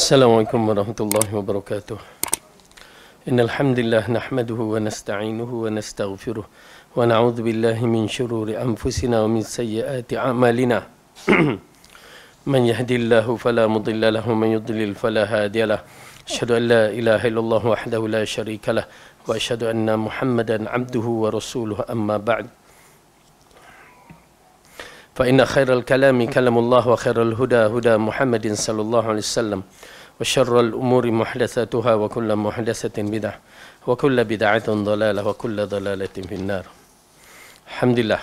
السلام عليكم ورحمة الله وبركاته إن الحمد لله نحمده ونستعينه ونستغفره ونعوذ بالله من شرور أنفسنا ومن سيئات أعمالنا من يهدي الله فلا مضل له ومن يضلل فلا هادي له أشهد أن لا إله إلا الله وحده لا شريك له وأشهد أن محمدا عبده ورسوله أما بعد فإن خير الكلام كلام الله وخير الهدى هدى محمد صلى الله عليه وسلم وشر الأمور محدثاتها وكل محدثة بدعة وكل بدعة ضلالة وكل ضلالة في النار الحمد لله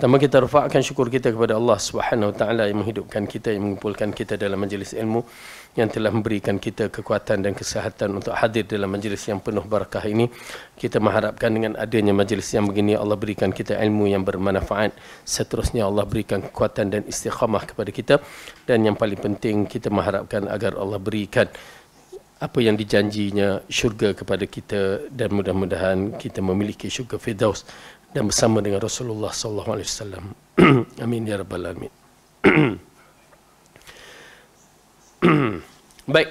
Pertama kita rufakkan syukur kita kepada Allah Subhanahu Wa Taala yang menghidupkan kita, yang mengumpulkan kita dalam majlis ilmu yang telah memberikan kita kekuatan dan kesihatan untuk hadir dalam majlis yang penuh berkah ini. Kita mengharapkan dengan adanya majlis yang begini, Allah berikan kita ilmu yang bermanfaat. Seterusnya Allah berikan kekuatan dan istiqamah kepada kita. Dan yang paling penting, kita mengharapkan agar Allah berikan apa yang dijanjinya syurga kepada kita dan mudah-mudahan kita memiliki syurga firdaus dan bersama dengan Rasulullah SAW. Amin ya rabbal alamin. Baik.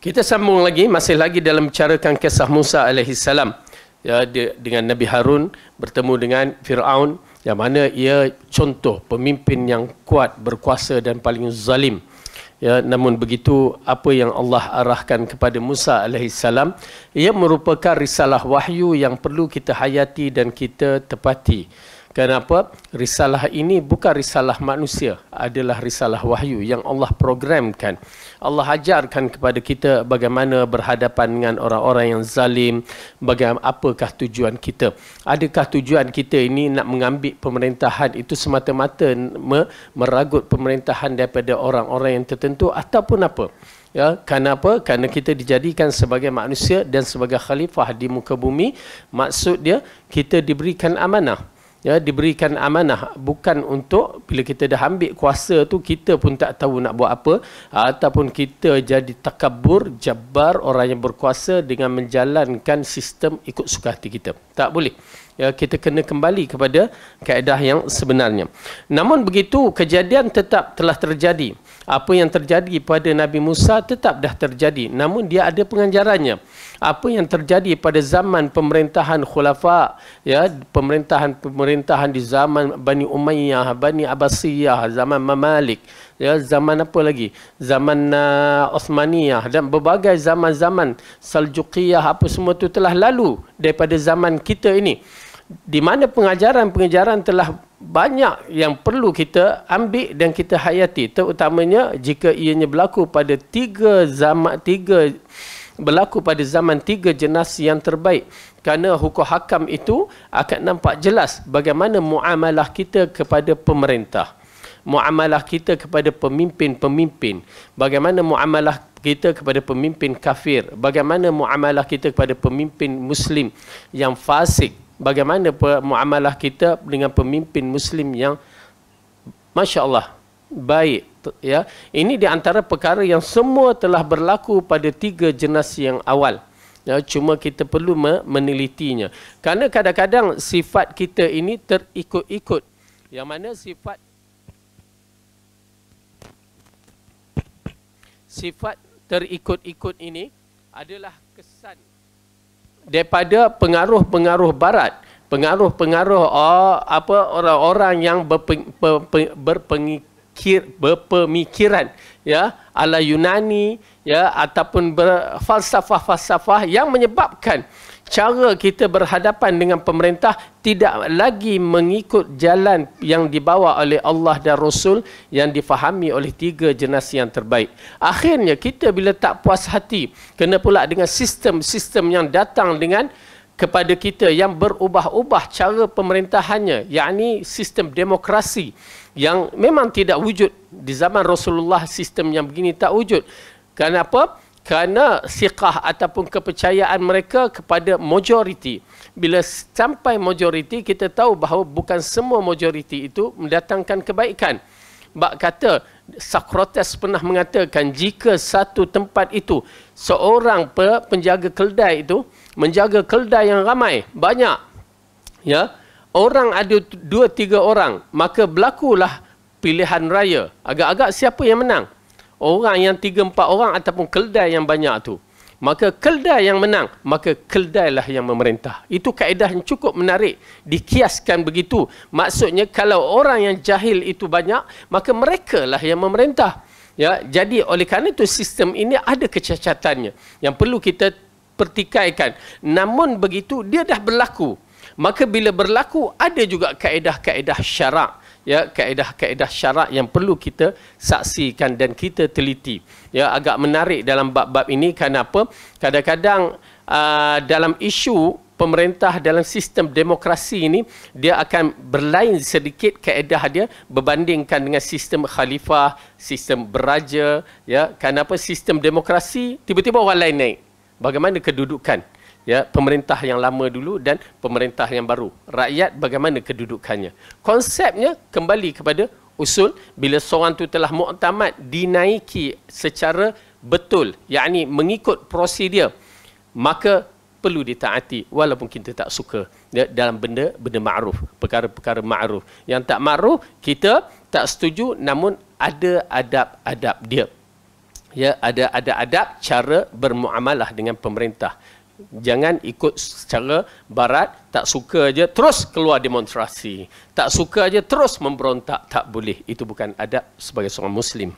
Kita sambung lagi masih lagi dalam bicarakan kisah Musa alaihi salam ya dengan Nabi Harun bertemu dengan Firaun yang mana ia contoh pemimpin yang kuat berkuasa dan paling zalim. Ya namun begitu apa yang Allah arahkan kepada Musa alaihi salam ia merupakan risalah wahyu yang perlu kita hayati dan kita tepati. Kenapa? Risalah ini bukan risalah manusia, adalah risalah wahyu yang Allah programkan. Allah ajarkan kepada kita bagaimana berhadapan dengan orang-orang yang zalim, bagaimana apakah tujuan kita. Adakah tujuan kita ini nak mengambil pemerintahan itu semata-mata meragut pemerintahan daripada orang-orang yang tertentu ataupun apa? Ya, kerana apa? Kerana kita dijadikan sebagai manusia dan sebagai khalifah di muka bumi, maksud dia kita diberikan amanah ya diberikan amanah bukan untuk bila kita dah ambil kuasa tu kita pun tak tahu nak buat apa ataupun kita jadi takabur jabar orang yang berkuasa dengan menjalankan sistem ikut suka hati kita tak boleh ya, kita kena kembali kepada kaedah yang sebenarnya. Namun begitu, kejadian tetap telah terjadi. Apa yang terjadi pada Nabi Musa tetap dah terjadi. Namun dia ada penganjarannya. Apa yang terjadi pada zaman pemerintahan khulafa, ya, pemerintahan-pemerintahan di zaman Bani Umayyah, Bani Abbasiyah, zaman Mamalik, ya, zaman apa lagi? Zaman uh, Uthmaniyah dan berbagai zaman-zaman Saljuqiyah apa semua itu telah lalu daripada zaman kita ini di mana pengajaran-pengajaran telah banyak yang perlu kita ambil dan kita hayati terutamanya jika ianya berlaku pada tiga zaman tiga berlaku pada zaman tiga generasi yang terbaik kerana hukum hakam itu akan nampak jelas bagaimana muamalah kita kepada pemerintah muamalah kita kepada pemimpin-pemimpin bagaimana muamalah kita kepada pemimpin kafir bagaimana muamalah kita kepada pemimpin muslim yang fasik bagaimana muamalah kita dengan pemimpin muslim yang Masya Allah baik ya ini di antara perkara yang semua telah berlaku pada tiga generasi yang awal ya cuma kita perlu menelitinya kerana kadang-kadang sifat kita ini terikut-ikut yang mana sifat sifat terikut-ikut ini adalah kesan daripada pengaruh-pengaruh barat pengaruh-pengaruh oh, apa orang-orang yang berpemikir berpemikiran ya ala Yunani ya ataupun falsafah-falsafah yang menyebabkan cara kita berhadapan dengan pemerintah tidak lagi mengikut jalan yang dibawa oleh Allah dan Rasul yang difahami oleh tiga generasi yang terbaik. Akhirnya kita bila tak puas hati kena pula dengan sistem-sistem yang datang dengan kepada kita yang berubah-ubah cara pemerintahannya yakni sistem demokrasi yang memang tidak wujud di zaman Rasulullah sistem yang begini tak wujud kenapa apa kerana siqah ataupun kepercayaan mereka kepada majoriti. Bila sampai majoriti, kita tahu bahawa bukan semua majoriti itu mendatangkan kebaikan. Bak kata, Socrates pernah mengatakan jika satu tempat itu, seorang penjaga keldai itu, menjaga keldai yang ramai, banyak. ya Orang ada dua, tiga orang, maka berlakulah pilihan raya. Agak-agak siapa yang menang? orang yang tiga empat orang ataupun keldai yang banyak tu. Maka keldai yang menang, maka keldai lah yang memerintah. Itu kaedah yang cukup menarik. Dikiaskan begitu. Maksudnya kalau orang yang jahil itu banyak, maka mereka lah yang memerintah. Ya, jadi oleh kerana itu sistem ini ada kecacatannya yang perlu kita pertikaikan. Namun begitu dia dah berlaku. Maka bila berlaku ada juga kaedah-kaedah syarak ya kaedah-kaedah syarak yang perlu kita saksikan dan kita teliti ya agak menarik dalam bab-bab ini kerana apa kadang-kadang aa, ah, dalam isu pemerintah dalam sistem demokrasi ini dia akan berlain sedikit kaedah dia berbandingkan dengan sistem khalifah sistem beraja ya kenapa sistem demokrasi tiba-tiba orang lain naik bagaimana kedudukan ya pemerintah yang lama dulu dan pemerintah yang baru rakyat bagaimana kedudukannya konsepnya kembali kepada usul bila seorang tu telah muktamad dinaiki secara betul yakni mengikut prosedur maka perlu ditaati walaupun kita tak suka ya, dalam benda benda makruf perkara-perkara makruf yang tak makruf kita tak setuju namun ada adab-adab dia ya ada ada adab cara bermuamalah dengan pemerintah Jangan ikut secara barat, tak suka aja terus keluar demonstrasi. Tak suka aja terus memberontak, tak boleh. Itu bukan adab sebagai seorang Muslim.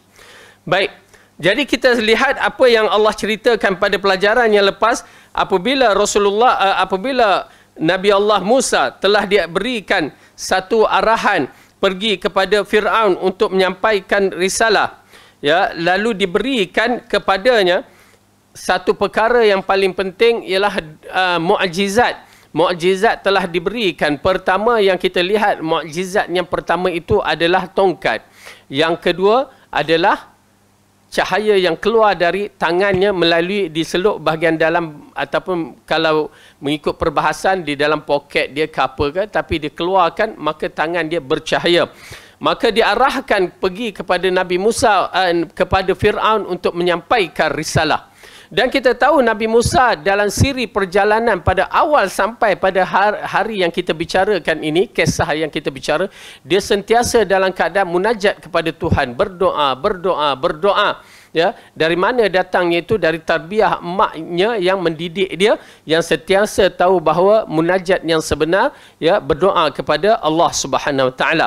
Baik, jadi kita lihat apa yang Allah ceritakan pada pelajaran yang lepas. Apabila Rasulullah, eh, apabila Nabi Allah Musa telah dia berikan satu arahan pergi kepada Fir'aun untuk menyampaikan risalah. Ya, lalu diberikan kepadanya satu perkara yang paling penting ialah uh, mukjizat. Mukjizat telah diberikan. Pertama yang kita lihat mukjizat yang pertama itu adalah tongkat. Yang kedua adalah cahaya yang keluar dari tangannya melalui diseluk bahagian dalam ataupun kalau mengikut perbahasan di dalam poket dia ke apa ke tapi dia keluarkan maka tangan dia bercahaya. Maka diarahkan pergi kepada Nabi Musa uh, kepada Firaun untuk menyampaikan risalah. Dan kita tahu Nabi Musa dalam siri perjalanan pada awal sampai pada hari yang kita bicarakan ini, kisah yang kita bicara, dia sentiasa dalam keadaan munajat kepada Tuhan, berdoa, berdoa, berdoa. Ya, dari mana datangnya itu dari tarbiyah maknya yang mendidik dia yang sentiasa tahu bahawa munajat yang sebenar ya berdoa kepada Allah Subhanahu wa taala.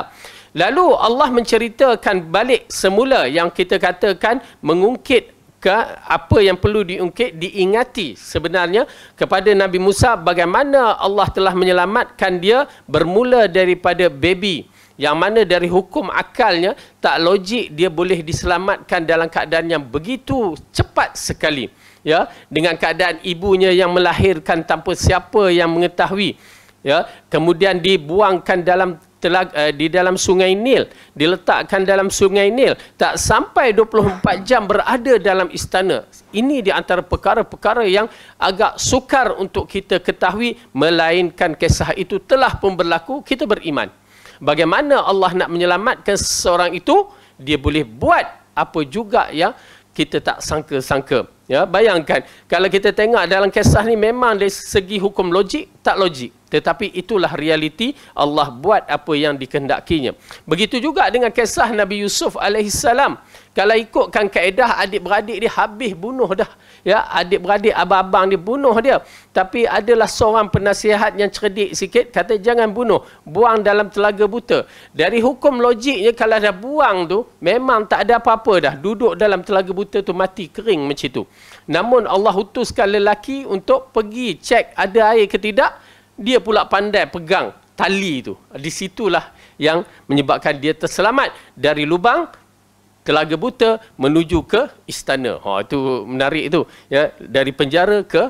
Lalu Allah menceritakan balik semula yang kita katakan mengungkit ke apa yang perlu diungkit diingati sebenarnya kepada Nabi Musa bagaimana Allah telah menyelamatkan dia bermula daripada baby yang mana dari hukum akalnya tak logik dia boleh diselamatkan dalam keadaan yang begitu cepat sekali ya dengan keadaan ibunya yang melahirkan tanpa siapa yang mengetahui ya kemudian dibuangkan dalam telah uh, di dalam sungai Nil diletakkan dalam sungai Nil tak sampai 24 jam berada dalam istana ini di antara perkara-perkara yang agak sukar untuk kita ketahui melainkan kisah itu telah pun berlaku kita beriman bagaimana Allah nak menyelamatkan seseorang itu dia boleh buat apa juga yang kita tak sangka-sangka ya bayangkan kalau kita tengok dalam kisah ni memang dari segi hukum logik tak logik tetapi itulah realiti Allah buat apa yang dikehendakinya begitu juga dengan kisah Nabi Yusuf alaihi kalau ikutkan kaedah adik-beradik dia habis bunuh dah ya adik-beradik abang-abang dia bunuh dia tapi adalah seorang penasihat yang cerdik sikit kata jangan bunuh buang dalam telaga buta dari hukum logiknya kalau dah buang tu memang tak ada apa-apa dah duduk dalam telaga buta tu mati kering macam tu namun Allah utuskan lelaki untuk pergi cek ada air ke tidak dia pula pandai pegang tali itu. Di situlah yang menyebabkan dia terselamat dari lubang telaga buta menuju ke istana. Ha itu menarik itu ya dari penjara ke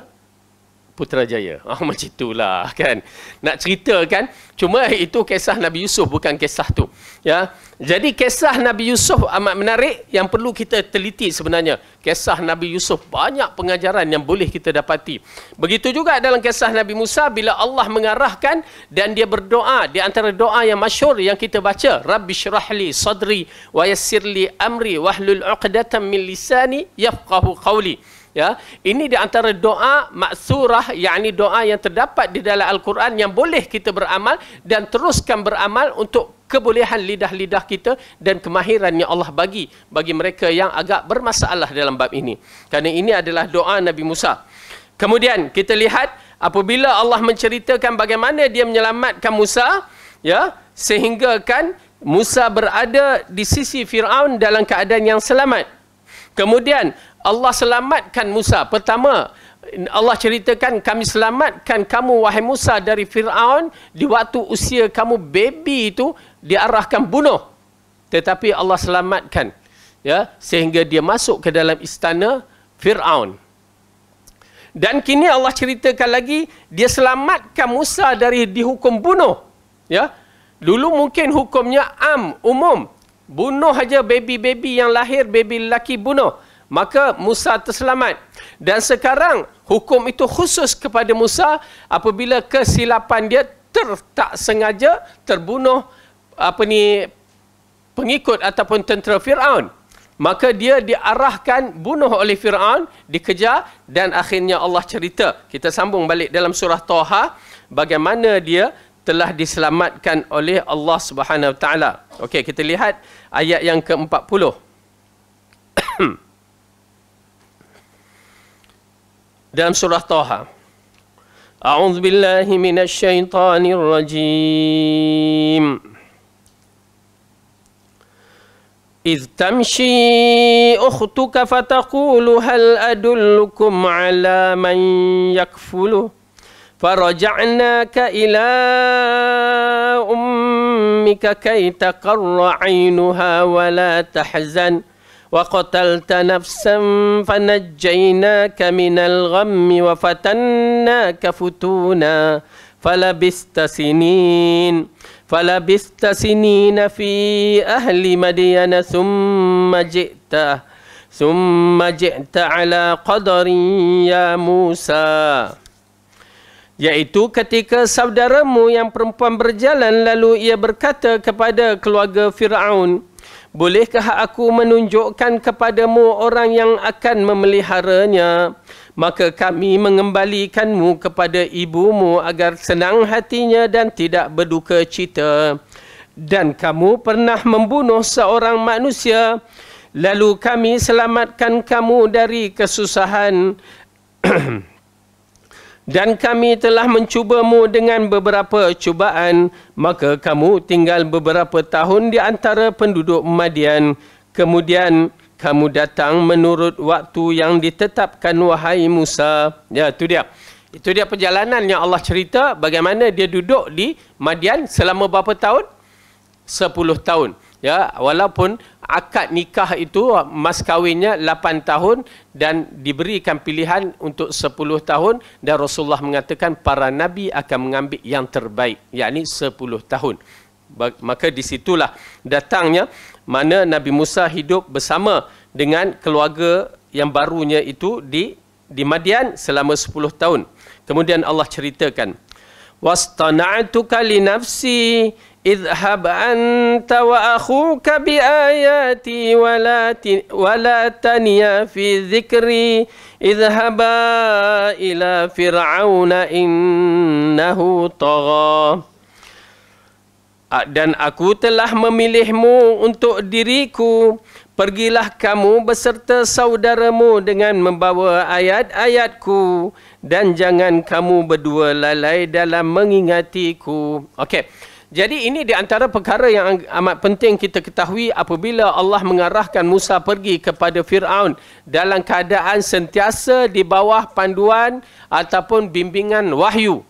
Putrajaya. Ah macam itulah kan. Nak cerita kan? Cuma itu kisah Nabi Yusuf bukan kisah tu. Ya. Jadi kisah Nabi Yusuf amat menarik yang perlu kita teliti sebenarnya. Kisah Nabi Yusuf banyak pengajaran yang boleh kita dapati. Begitu juga dalam kisah Nabi Musa bila Allah mengarahkan dan dia berdoa di antara doa yang masyhur yang kita baca Rabbi syrahli sadri wa yassirli amri wahlul 'uqdatam min lisani yafqahu qawli. Ya, ini di antara doa maksurah, yakni doa yang terdapat di dalam Al-Quran yang boleh kita beramal dan teruskan beramal untuk kebolehan lidah-lidah kita dan kemahiran yang Allah bagi bagi mereka yang agak bermasalah dalam bab ini. Karena ini adalah doa Nabi Musa. Kemudian kita lihat apabila Allah menceritakan bagaimana dia menyelamatkan Musa, ya, sehingga kan Musa berada di sisi Firaun dalam keadaan yang selamat. Kemudian Allah selamatkan Musa. Pertama, Allah ceritakan kami selamatkan kamu wahai Musa dari Fir'aun di waktu usia kamu baby itu diarahkan bunuh. Tetapi Allah selamatkan ya sehingga dia masuk ke dalam istana Fir'aun. Dan kini Allah ceritakan lagi dia selamatkan Musa dari dihukum bunuh. Ya. Dulu mungkin hukumnya am umum. Bunuh saja baby-baby yang lahir baby lelaki bunuh maka Musa terselamat dan sekarang hukum itu khusus kepada Musa apabila kesilapan dia ter tak sengaja terbunuh apa ni pengikut ataupun tentera Firaun maka dia diarahkan bunuh oleh Firaun dikejar dan akhirnya Allah cerita kita sambung balik dalam surah Taha bagaimana dia telah diselamatkan oleh Allah Subhanahu Wa Taala. Okey, kita lihat ayat yang ke-40. dalam surah Taha. بالله billahi الشيطان rajim. إذ تمشي أختك فتقول هل أدلكم على من يكفله فرجعناك إلى أمك كي تقر عينها ولا تحزن وقتلت نفسا فنجيناك من الغم وفتناك فتونا فلبست سنين فلبست سنين في أهل مدين ثم جئت ثم جئت على قدر يا موسى Iaitu ketika saudaramu yang perempuan berjalan lalu ia berkata kepada keluarga Fir'aun, Bolehkah aku menunjukkan kepadamu orang yang akan memeliharanya? Maka kami mengembalikanmu kepada ibumu agar senang hatinya dan tidak berduka cita. Dan kamu pernah membunuh seorang manusia. Lalu kami selamatkan kamu dari kesusahan. dan kami telah mencubamu dengan beberapa cubaan, maka kamu tinggal beberapa tahun di antara penduduk Madian. Kemudian kamu datang menurut waktu yang ditetapkan wahai Musa. Ya, itu dia. Itu dia perjalanan yang Allah cerita bagaimana dia duduk di Madian selama berapa tahun? Sepuluh tahun. Ya, walaupun akad nikah itu ah, mas kawinnya 8 tahun dan diberikan pilihan untuk 10 tahun dan Rasulullah mengatakan para nabi akan mengambil yang terbaik yakni 10 tahun. Maka di situlah datangnya mana Nabi Musa hidup bersama dengan keluarga yang barunya itu di di Madian selama 10 tahun. Kemudian Allah ceritakan wastana'tuka li nafsi Izhab اذهب أنت وأخوك بآياتي ولا ولا تنيا في ذكري اذهبا إلى فرعون إنه طغى dan aku telah memilihmu untuk diriku pergilah kamu beserta saudaramu dengan membawa ayat-ayatku dan jangan kamu berdua lalai dalam mengingatiku okey jadi ini di antara perkara yang amat penting kita ketahui apabila Allah mengarahkan Musa pergi kepada Fir'aun dalam keadaan sentiasa di bawah panduan ataupun bimbingan wahyu.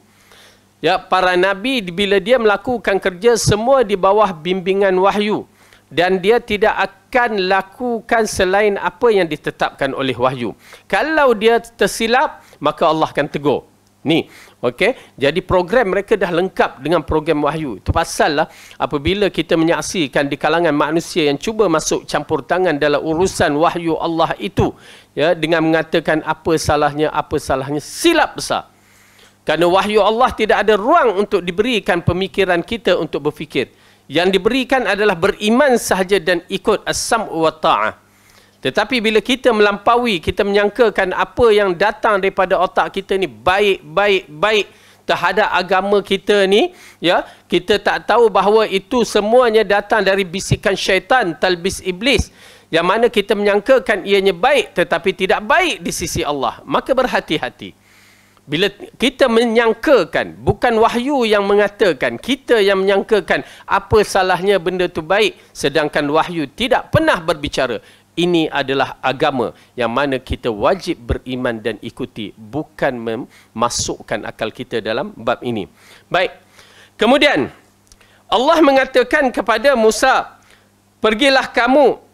Ya, para Nabi bila dia melakukan kerja semua di bawah bimbingan wahyu dan dia tidak akan lakukan selain apa yang ditetapkan oleh wahyu. Kalau dia tersilap, maka Allah akan tegur. Ni, Okey, jadi program mereka dah lengkap dengan program wahyu. Itu Pasal pasallah apabila kita menyaksikan di kalangan manusia yang cuba masuk campur tangan dalam urusan wahyu Allah itu, ya dengan mengatakan apa salahnya, apa salahnya, silap besar. Karena wahyu Allah tidak ada ruang untuk diberikan pemikiran kita untuk berfikir. Yang diberikan adalah beriman sahaja dan ikut as-sam'u wa ta'ah. Tetapi bila kita melampaui, kita menyangkakan apa yang datang daripada otak kita ni baik, baik, baik terhadap agama kita ni, ya, kita tak tahu bahawa itu semuanya datang dari bisikan syaitan, talbis iblis. Yang mana kita menyangkakan ianya baik tetapi tidak baik di sisi Allah. Maka berhati-hati. Bila kita menyangkakan, bukan wahyu yang mengatakan, kita yang menyangkakan apa salahnya benda tu baik. Sedangkan wahyu tidak pernah berbicara ini adalah agama yang mana kita wajib beriman dan ikuti bukan memasukkan akal kita dalam bab ini baik kemudian Allah mengatakan kepada Musa pergilah kamu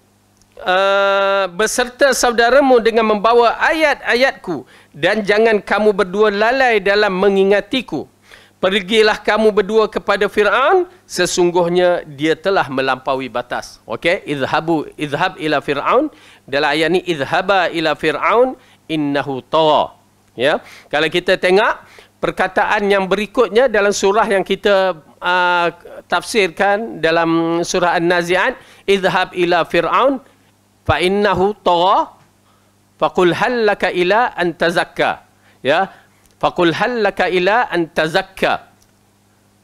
Uh, eh, beserta saudaramu dengan membawa ayat-ayatku dan jangan kamu berdua lalai dalam mengingatiku Pergilah kamu berdua kepada Fir'aun. Sesungguhnya dia telah melampaui batas. Okey. Izhabu. Izhab ila Fir'aun. Dalam ayat ini Izhaba ila Fir'aun. Innahu ta'a. Ya. Kalau kita tengok. Perkataan yang berikutnya dalam surah yang kita uh, tafsirkan dalam surah An-Nazi'at. Izhab ila Fir'aun. Fa'innahu ta'a. Fa'kul hallaka ila antazakka. Ya. Ya. Fakul hal laka ila antazakka.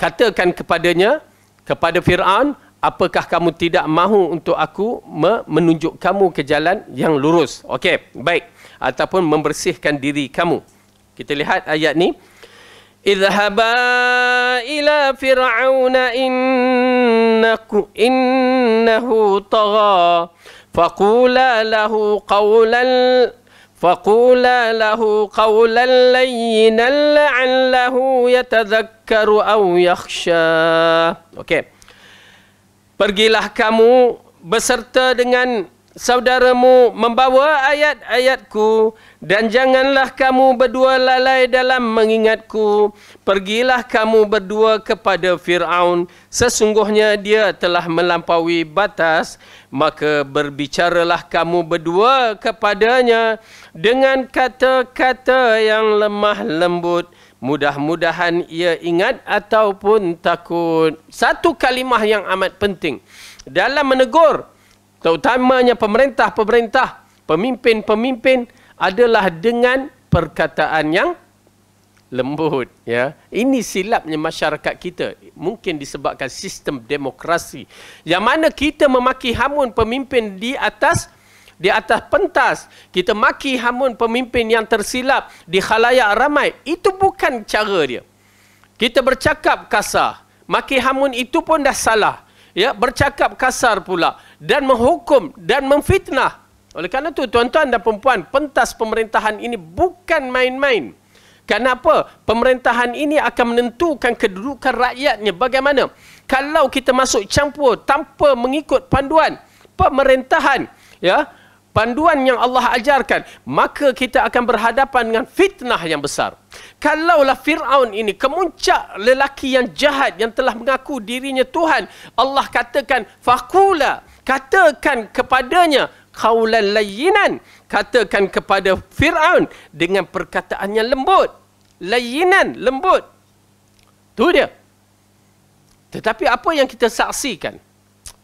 Katakan kepadanya, kepada Fir'aun, apakah kamu tidak mahu untuk aku menunjuk kamu ke jalan yang lurus. Okey, baik. Ataupun membersihkan diri kamu. Kita lihat ayat ni. Izhaba ila fir'auna innaku innahu tagha. Fakula lahu qawlal فقولا له قولا لينا لعله يتذكر أو يخشى Okay. Pergilah kamu beserta dengan saudaramu membawa ayat-ayatku dan janganlah kamu berdua lalai dalam mengingatku. Pergilah kamu berdua kepada Fir'aun. Sesungguhnya dia telah melampaui batas. Maka berbicaralah kamu berdua kepadanya dengan kata-kata yang lemah lembut. Mudah-mudahan ia ingat ataupun takut. Satu kalimah yang amat penting. Dalam menegur, terutamanya pemerintah-pemerintah, pemimpin-pemimpin adalah dengan perkataan yang lembut ya ini silapnya masyarakat kita mungkin disebabkan sistem demokrasi yang mana kita memaki hamun pemimpin di atas di atas pentas kita maki hamun pemimpin yang tersilap di khalayak ramai itu bukan cara dia kita bercakap kasar maki hamun itu pun dah salah ya bercakap kasar pula dan menghukum dan memfitnah. Oleh kerana itu, tuan-tuan dan perempuan, pentas pemerintahan ini bukan main-main. Kenapa? Pemerintahan ini akan menentukan kedudukan rakyatnya bagaimana. Kalau kita masuk campur tanpa mengikut panduan pemerintahan, ya, panduan yang Allah ajarkan, maka kita akan berhadapan dengan fitnah yang besar. Kalaulah Fir'aun ini kemuncak lelaki yang jahat yang telah mengaku dirinya Tuhan, Allah katakan, فَقُولَ katakan kepadanya kaulan layinan katakan kepada Firaun dengan perkataan yang lembut layinan lembut tu dia tetapi apa yang kita saksikan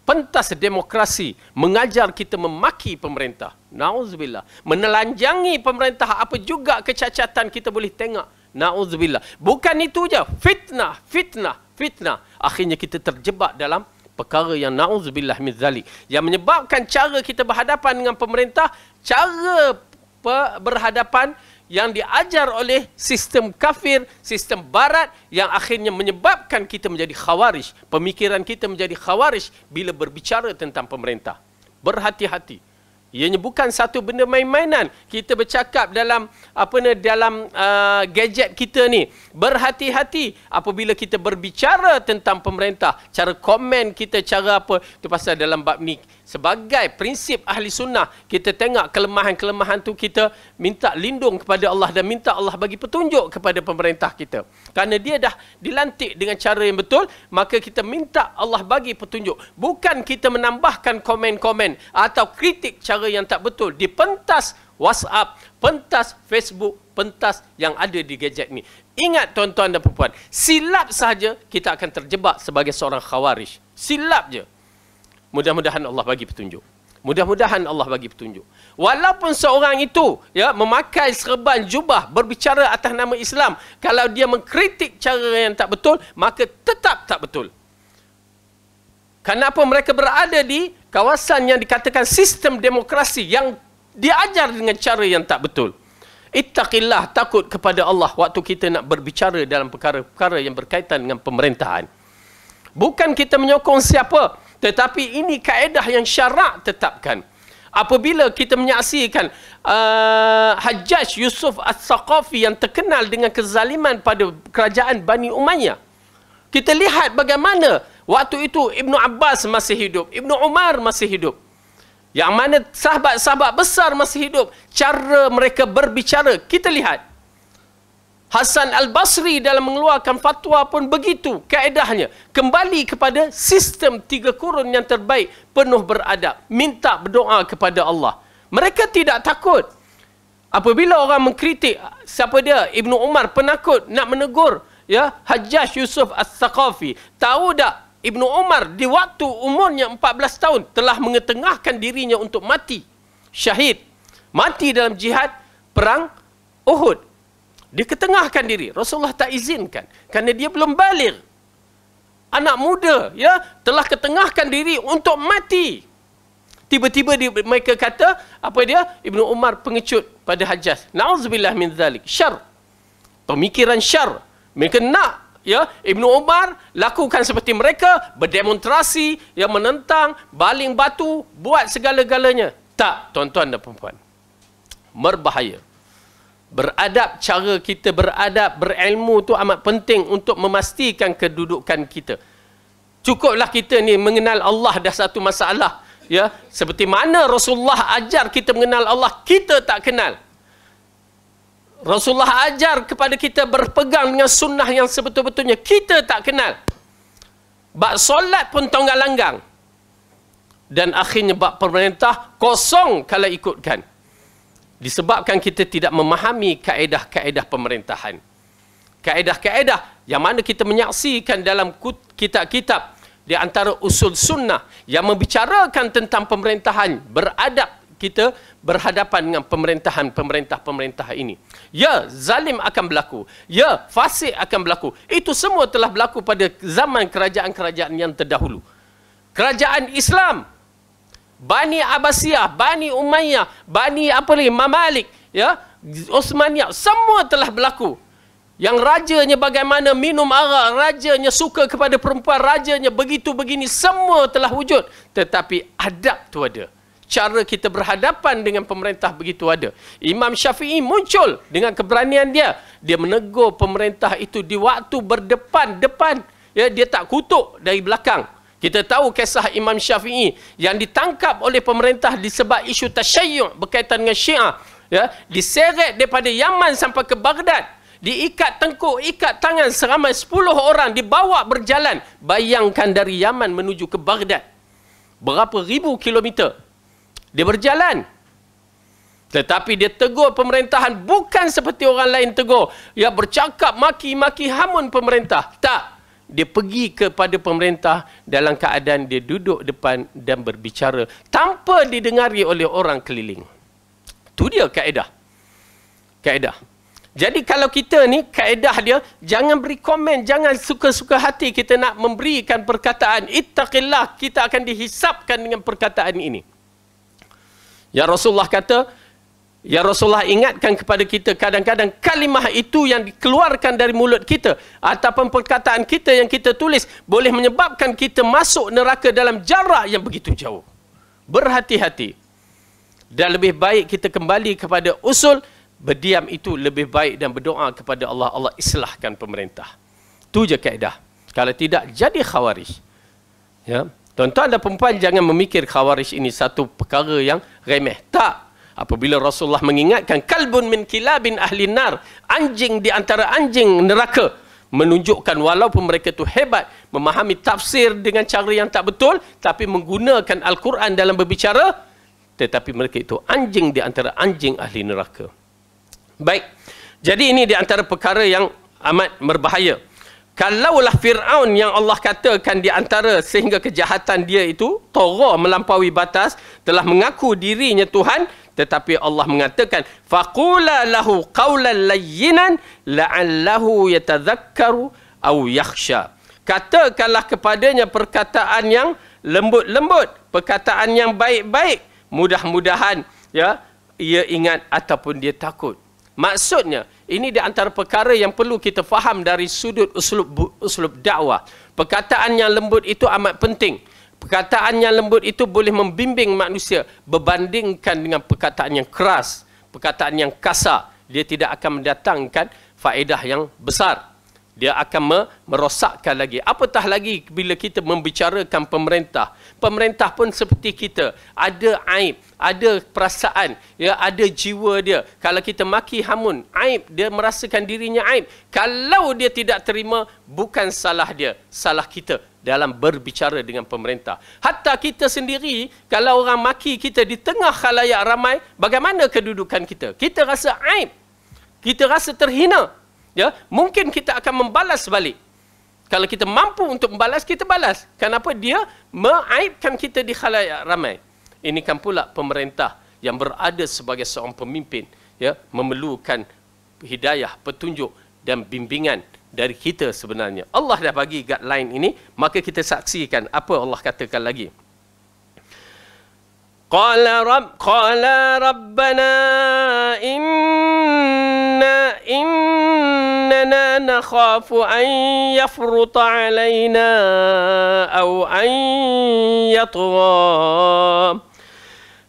pentas demokrasi mengajar kita memaki pemerintah naudzubillah menelanjangi pemerintah apa juga kecacatan kita boleh tengok naudzubillah bukan itu je fitnah fitnah fitnah akhirnya kita terjebak dalam perkara yang na'udzubillah min zalik. Yang menyebabkan cara kita berhadapan dengan pemerintah, cara berhadapan yang diajar oleh sistem kafir, sistem barat yang akhirnya menyebabkan kita menjadi khawarij. Pemikiran kita menjadi khawarij bila berbicara tentang pemerintah. Berhati-hati. Ianya bukan satu benda main-mainan. Kita bercakap dalam apa ni dalam uh, gadget kita ni. Berhati-hati apabila kita berbicara tentang pemerintah, cara komen kita, cara apa. Itu pasal dalam bab ni sebagai prinsip ahli sunnah kita tengok kelemahan-kelemahan tu kita minta lindung kepada Allah dan minta Allah bagi petunjuk kepada pemerintah kita kerana dia dah dilantik dengan cara yang betul maka kita minta Allah bagi petunjuk bukan kita menambahkan komen-komen atau kritik cara yang tak betul di pentas WhatsApp pentas Facebook pentas yang ada di gadget ni ingat tuan-tuan dan puan silap saja kita akan terjebak sebagai seorang khawarij silap je Mudah-mudahan Allah bagi petunjuk. Mudah-mudahan Allah bagi petunjuk. Walaupun seorang itu ya memakai serban jubah berbicara atas nama Islam, kalau dia mengkritik cara yang tak betul, maka tetap tak betul. Kenapa mereka berada di kawasan yang dikatakan sistem demokrasi yang diajar dengan cara yang tak betul? Ittaqillah takut kepada Allah waktu kita nak berbicara dalam perkara-perkara yang berkaitan dengan pemerintahan. Bukan kita menyokong siapa, tetapi ini kaedah yang syarak tetapkan. Apabila kita menyaksikan uh, Hajjaj Yusuf As-Saqafi yang terkenal dengan kezaliman pada kerajaan Bani Umayyah. Kita lihat bagaimana waktu itu Ibnu Abbas masih hidup, Ibnu Umar masih hidup. Yang mana sahabat-sahabat besar masih hidup. Cara mereka berbicara, kita lihat. Hasan Al-Basri dalam mengeluarkan fatwa pun begitu kaedahnya. Kembali kepada sistem tiga kurun yang terbaik. Penuh beradab. Minta berdoa kepada Allah. Mereka tidak takut. Apabila orang mengkritik siapa dia? Ibnu Umar penakut nak menegur. ya Hajjah Yusuf Al-Thakafi. Tahu tak Ibnu Umar di waktu umurnya 14 tahun telah mengetengahkan dirinya untuk mati. Syahid. Mati dalam jihad perang Uhud. Dia ketengahkan diri. Rasulullah tak izinkan. Kerana dia belum balik. Anak muda ya telah ketengahkan diri untuk mati. Tiba-tiba mereka kata, apa dia? Ibnu Umar pengecut pada hajjah. Na'udzubillah min zalik. Syar. Pemikiran syar. Mereka nak ya Ibnu Umar lakukan seperti mereka berdemonstrasi yang menentang baling batu buat segala-galanya tak tuan-tuan dan puan merbahaya Beradab, cara kita beradab, berilmu tu amat penting untuk memastikan kedudukan kita. Cukuplah kita ni mengenal Allah dah satu masalah. Ya, seperti mana Rasulullah ajar kita mengenal Allah, kita tak kenal. Rasulullah ajar kepada kita berpegang dengan sunnah yang sebetul-betulnya, kita tak kenal. Bak solat pun tonggal langgang. Dan akhirnya bak pemerintah kosong kalau ikutkan disebabkan kita tidak memahami kaedah-kaedah pemerintahan. Kaedah-kaedah yang mana kita menyaksikan dalam kitab-kitab di antara usul sunnah yang membicarakan tentang pemerintahan beradab kita berhadapan dengan pemerintahan pemerintah-pemerintah ini. Ya, zalim akan berlaku. Ya, fasik akan berlaku. Itu semua telah berlaku pada zaman kerajaan-kerajaan yang terdahulu. Kerajaan Islam Bani Abbasiyah, Bani Umayyah, Bani apa lagi, Mamalik, ya, Osmaniyah, semua telah berlaku. Yang rajanya bagaimana minum arak, rajanya suka kepada perempuan, rajanya begitu begini, semua telah wujud. Tetapi adab tu ada. Cara kita berhadapan dengan pemerintah begitu ada. Imam Syafi'i muncul dengan keberanian dia. Dia menegur pemerintah itu di waktu berdepan-depan. Ya, dia tak kutuk dari belakang. Kita tahu kisah Imam Syafi'i yang ditangkap oleh pemerintah disebab isu tasyayyuk berkaitan dengan Syiah, ya, diseret daripada Yaman sampai ke Baghdad, diikat tengkuk, ikat tangan seramai 10 orang dibawa berjalan. Bayangkan dari Yaman menuju ke Baghdad. Berapa ribu kilometer. Dia berjalan. Tetapi dia tegur pemerintahan bukan seperti orang lain tegur. Ya bercakap maki-maki hamun pemerintah. Tak dia pergi kepada pemerintah dalam keadaan dia duduk depan dan berbicara tanpa didengari oleh orang keliling. Itu dia kaedah. Kaedah. Jadi kalau kita ni, kaedah dia, jangan beri komen, jangan suka-suka hati kita nak memberikan perkataan. Ittaqillah, kita akan dihisapkan dengan perkataan ini. Ya Rasulullah kata, Ya Rasulullah ingatkan kepada kita kadang-kadang kalimah itu yang dikeluarkan dari mulut kita ataupun perkataan kita yang kita tulis boleh menyebabkan kita masuk neraka dalam jarak yang begitu jauh. Berhati-hati. Dan lebih baik kita kembali kepada usul berdiam itu lebih baik dan berdoa kepada Allah Allah islahkan pemerintah. Tu je kaedah. Kalau tidak jadi khawarij. Ya. Tuan-tuan dan perempuan jangan memikir khawarij ini satu perkara yang remeh. Tak apabila Rasulullah mengingatkan kalbun min kilabin ahli nar anjing di antara anjing neraka menunjukkan walaupun mereka itu hebat memahami tafsir dengan cara yang tak betul tapi menggunakan Al-Quran dalam berbicara tetapi mereka itu anjing di antara anjing ahli neraka baik jadi ini di antara perkara yang amat berbahaya kalaulah Fir'aun yang Allah katakan di antara sehingga kejahatan dia itu Torah melampaui batas telah mengaku dirinya Tuhan tetapi Allah mengatakan faqula lahu qawlan layyinan la'allahu yatadhakkaru aw yakhsha katakanlah kepadanya perkataan yang lembut-lembut perkataan yang baik-baik mudah-mudahan ya ia ingat ataupun dia takut maksudnya ini di antara perkara yang perlu kita faham dari sudut uslub uslub dakwah perkataan yang lembut itu amat penting perkataan yang lembut itu boleh membimbing manusia berbandingkan dengan perkataan yang keras, perkataan yang kasar. Dia tidak akan mendatangkan faedah yang besar dia akan merosakkan lagi. Apatah lagi bila kita membicarakan pemerintah. Pemerintah pun seperti kita. Ada aib, ada perasaan, ya, ada jiwa dia. Kalau kita maki hamun, aib, dia merasakan dirinya aib. Kalau dia tidak terima, bukan salah dia, salah kita dalam berbicara dengan pemerintah. Hatta kita sendiri, kalau orang maki kita di tengah khalayak ramai, bagaimana kedudukan kita? Kita rasa aib. Kita rasa terhina ya mungkin kita akan membalas balik kalau kita mampu untuk membalas kita balas kenapa dia mengaibkan kita di khalayak ramai ini kan pula pemerintah yang berada sebagai seorang pemimpin ya memerlukan hidayah petunjuk dan bimbingan dari kita sebenarnya Allah dah bagi guideline ini maka kita saksikan apa Allah katakan lagi قال رب قال ربنا إن إننا نخاف أن يفرط علينا أو أن يطغى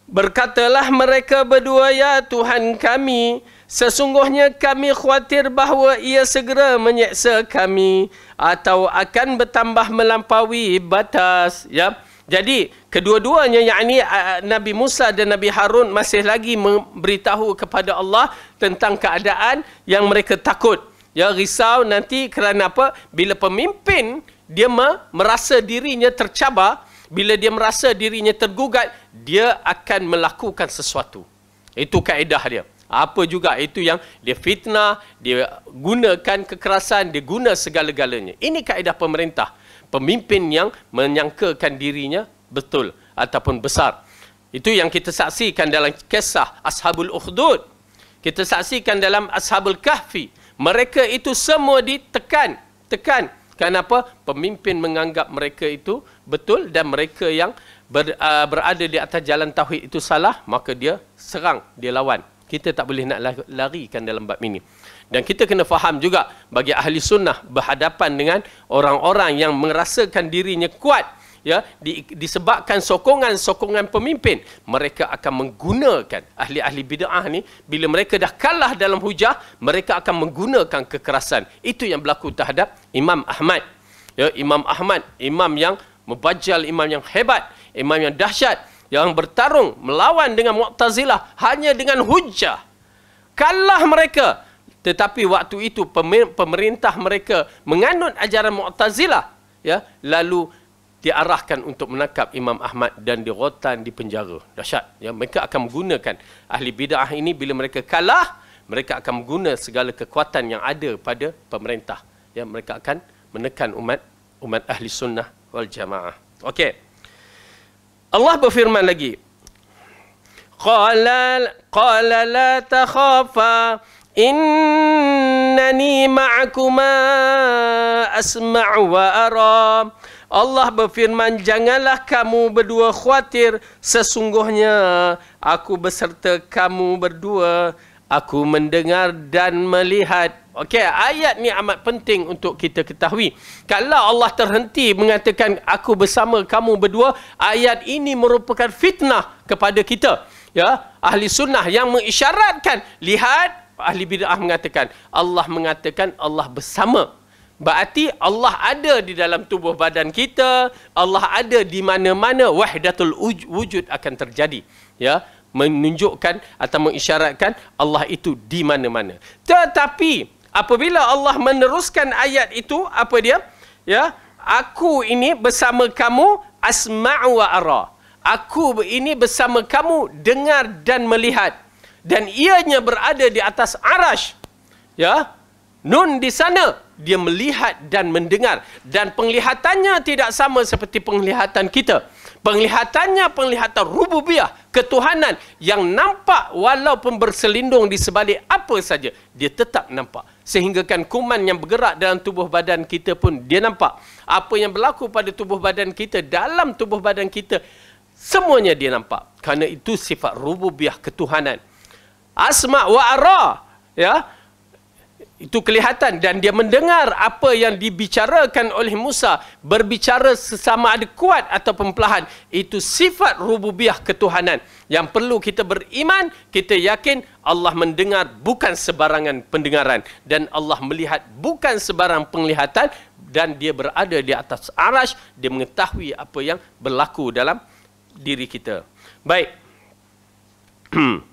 Berkatalah mereka berdua, Ya Tuhan kami, sesungguhnya kami khawatir bahawa ia segera menyeksa kami atau akan bertambah melampaui batas. Ya. Jadi kedua-duanya yang ini Nabi Musa dan Nabi Harun masih lagi memberitahu kepada Allah tentang keadaan yang mereka takut. Ya risau nanti kerana apa? Bila pemimpin dia merasa dirinya tercabar, bila dia merasa dirinya tergugat, dia akan melakukan sesuatu. Itu kaedah dia. Apa juga itu yang dia fitnah, dia gunakan kekerasan, dia guna segala-galanya. Ini kaedah pemerintah pemimpin yang menyangkakan dirinya betul ataupun besar. Itu yang kita saksikan dalam kisah Ashabul Ukhdud. Kita saksikan dalam Ashabul Kahfi. Mereka itu semua ditekan. Tekan. Kenapa? Pemimpin menganggap mereka itu betul dan mereka yang ber, uh, berada di atas jalan tauhid itu salah. Maka dia serang. Dia lawan kita tak boleh nak larikan dalam bab ini. Dan kita kena faham juga bagi ahli sunnah berhadapan dengan orang-orang yang merasakan dirinya kuat ya disebabkan sokongan-sokongan pemimpin mereka akan menggunakan ahli-ahli bidah ni bila mereka dah kalah dalam hujah mereka akan menggunakan kekerasan itu yang berlaku terhadap Imam Ahmad ya Imam Ahmad imam yang membajal imam yang hebat imam yang dahsyat yang bertarung melawan dengan Mu'tazilah hanya dengan hujah. Kalah mereka. Tetapi waktu itu pemerintah mereka menganut ajaran Mu'tazilah. Ya, lalu diarahkan untuk menangkap Imam Ahmad dan dirotan di penjara. Dahsyat. Ya, mereka akan menggunakan ahli bid'ah ini bila mereka kalah, mereka akan guna segala kekuatan yang ada pada pemerintah. Ya, mereka akan menekan umat umat ahli sunnah wal jamaah. Okey. Allah berfirman lagi. Qala qala la takhafa innani ma'akuma asma'u wa ara. Allah berfirman janganlah kamu berdua khawatir sesungguhnya aku beserta kamu berdua aku mendengar dan melihat. Okey, ayat ni amat penting untuk kita ketahui. Kalau Allah terhenti mengatakan aku bersama kamu berdua, ayat ini merupakan fitnah kepada kita. Ya, ahli sunnah yang mengisyaratkan lihat ahli bidah mengatakan Allah mengatakan Allah bersama Berarti Allah ada di dalam tubuh badan kita, Allah ada di mana-mana wahdatul wujud akan terjadi. Ya, menunjukkan atau mengisyaratkan Allah itu di mana-mana. Tetapi apabila Allah meneruskan ayat itu, apa dia? Ya, aku ini bersama kamu asma'u wa ara. Aku ini bersama kamu dengar dan melihat dan ianya berada di atas arash. Ya. Nun di sana dia melihat dan mendengar dan penglihatannya tidak sama seperti penglihatan kita. Penglihatannya penglihatan rububiah, ketuhanan yang nampak walaupun berselindung di sebalik apa saja, dia tetap nampak. Sehinggakan kuman yang bergerak dalam tubuh badan kita pun dia nampak. Apa yang berlaku pada tubuh badan kita, dalam tubuh badan kita, semuanya dia nampak. Kerana itu sifat rububiah ketuhanan. Asma' wa'ara. Ya, itu kelihatan dan dia mendengar apa yang dibicarakan oleh Musa berbicara sesama ada kuat atau pemplahan itu sifat rububiyah ketuhanan yang perlu kita beriman kita yakin Allah mendengar bukan sebarangan pendengaran dan Allah melihat bukan sebarang penglihatan dan dia berada di atas arash dia mengetahui apa yang berlaku dalam diri kita baik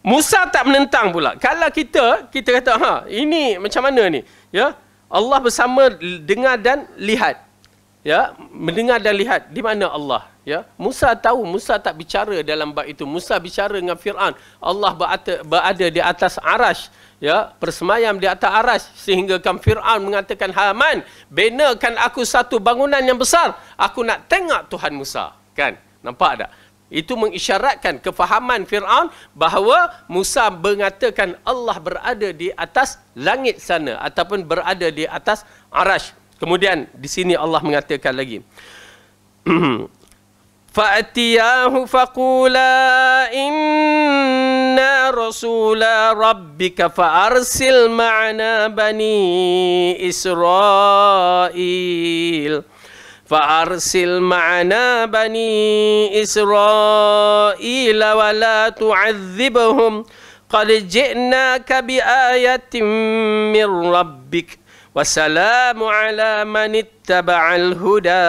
Musa tak menentang pula. Kalau kita, kita kata, ha, ini macam mana ni? Ya, Allah bersama dengar dan lihat. Ya, mendengar dan lihat di mana Allah. Ya, Musa tahu Musa tak bicara dalam bab itu. Musa bicara dengan Fir'aun. Allah berada, berada di atas arash. Ya, persemayam di atas arash sehingga kan Fir'aun mengatakan Haman, benarkan aku satu bangunan yang besar. Aku nak tengok Tuhan Musa. Kan? Nampak tak? Itu mengisyaratkan kefahaman Fir'aun bahawa Musa mengatakan Allah berada di atas langit sana ataupun berada di atas arash. Kemudian di sini Allah mengatakan lagi. Fa'atiyahu faqula inna rasula rabbika fa'arsil ma'ana bani Israel. Israel. فأرسل معنا بني إسرائيل ولا تعذبهم قد جئناك بآية من ربك وسلام على من اتبع الهدى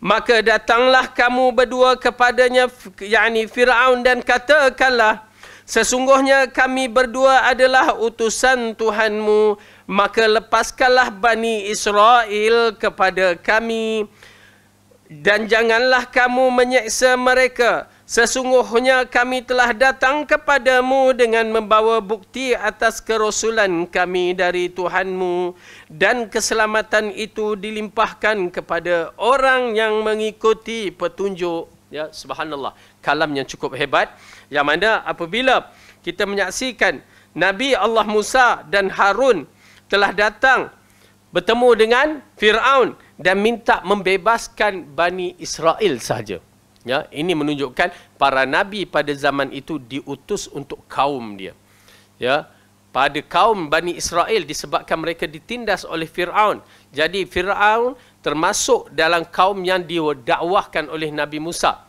Maka datanglah kamu berdua kepadanya, yakni Fir'aun dan katakanlah, Sesungguhnya kami berdua adalah utusan Tuhanmu maka lepaskanlah Bani Israel kepada kami dan janganlah kamu menyeksa mereka. Sesungguhnya kami telah datang kepadamu dengan membawa bukti atas kerosulan kami dari Tuhanmu dan keselamatan itu dilimpahkan kepada orang yang mengikuti petunjuk. Ya, subhanallah. Kalam yang cukup hebat yang mana apabila kita menyaksikan Nabi Allah Musa dan Harun telah datang bertemu dengan Firaun dan minta membebaskan Bani Israel sahaja. Ya, ini menunjukkan para nabi pada zaman itu diutus untuk kaum dia. Ya, pada kaum Bani Israel disebabkan mereka ditindas oleh Firaun. Jadi Firaun termasuk dalam kaum yang didakwahkan oleh Nabi Musa.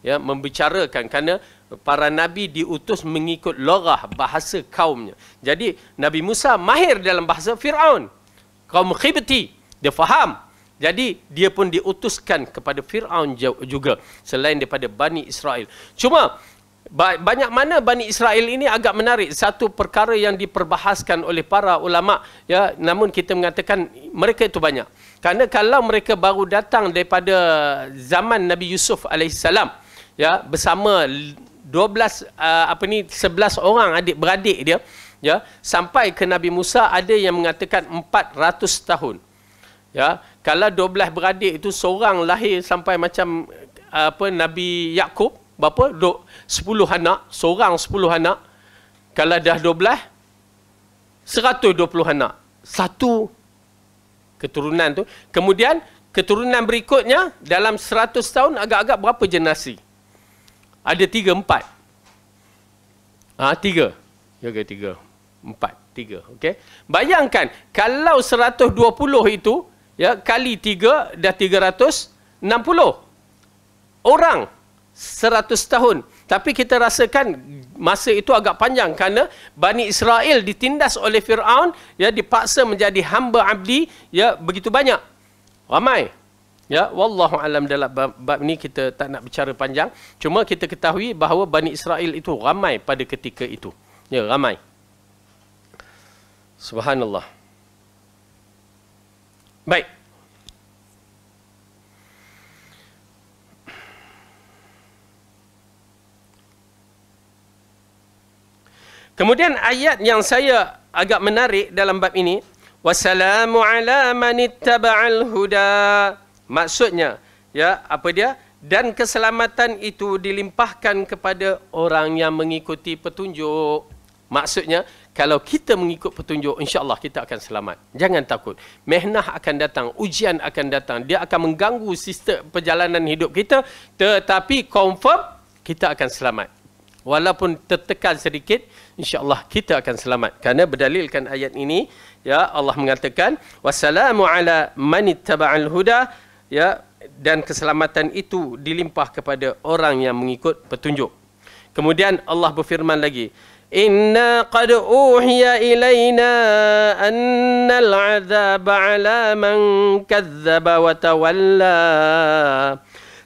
Ya, membicarakan kerana para nabi diutus mengikut logah bahasa kaumnya. Jadi Nabi Musa mahir dalam bahasa Fir'aun. Kaum Khibti, dia faham. Jadi dia pun diutuskan kepada Fir'aun juga selain daripada Bani Israel. Cuma banyak mana Bani Israel ini agak menarik. Satu perkara yang diperbahaskan oleh para ulama. Ya, namun kita mengatakan mereka itu banyak. Karena kalau mereka baru datang daripada zaman Nabi Yusuf alaihissalam, ya bersama 12 uh, apa ni 11 orang adik-beradik dia ya sampai ke Nabi Musa ada yang mengatakan 400 tahun. Ya, kalau 12 beradik itu seorang lahir sampai macam uh, apa Nabi Yakub berapa? 10 anak, seorang 10 anak. Kalau dah 12 120 anak. Satu keturunan tu. Kemudian keturunan berikutnya dalam 100 tahun agak-agak berapa generasi? Ada tiga, empat. Ha, tiga. Okay, ya tiga. Empat, tiga. Okay. Bayangkan, kalau 120 itu, ya kali tiga, dah 360. Orang, 100 tahun. Tapi kita rasakan masa itu agak panjang kerana Bani Israel ditindas oleh Fir'aun, ya, dipaksa menjadi hamba abdi ya, begitu banyak. Ramai. Ya, wallahu alam dalam bab, bab ni kita tak nak bicara panjang. Cuma kita ketahui bahawa Bani Israel itu ramai pada ketika itu. Ya, ramai. Subhanallah. Baik. Kemudian ayat yang saya agak menarik dalam bab ini, wassalamu ala manittaba'al huda. Maksudnya, ya apa dia? Dan keselamatan itu dilimpahkan kepada orang yang mengikuti petunjuk. Maksudnya, kalau kita mengikut petunjuk, insyaAllah kita akan selamat. Jangan takut. Mehnah akan datang, ujian akan datang. Dia akan mengganggu sistem perjalanan hidup kita. Tetapi confirm, kita akan selamat. Walaupun tertekan sedikit, insyaAllah kita akan selamat. Kerana berdalilkan ayat ini, ya Allah mengatakan, Wassalamu ala manittaba'al huda' ya dan keselamatan itu dilimpah kepada orang yang mengikut petunjuk kemudian Allah berfirman lagi inna qad uhiya ilaina al-Adzab ala man kadzdzaba wa tawalla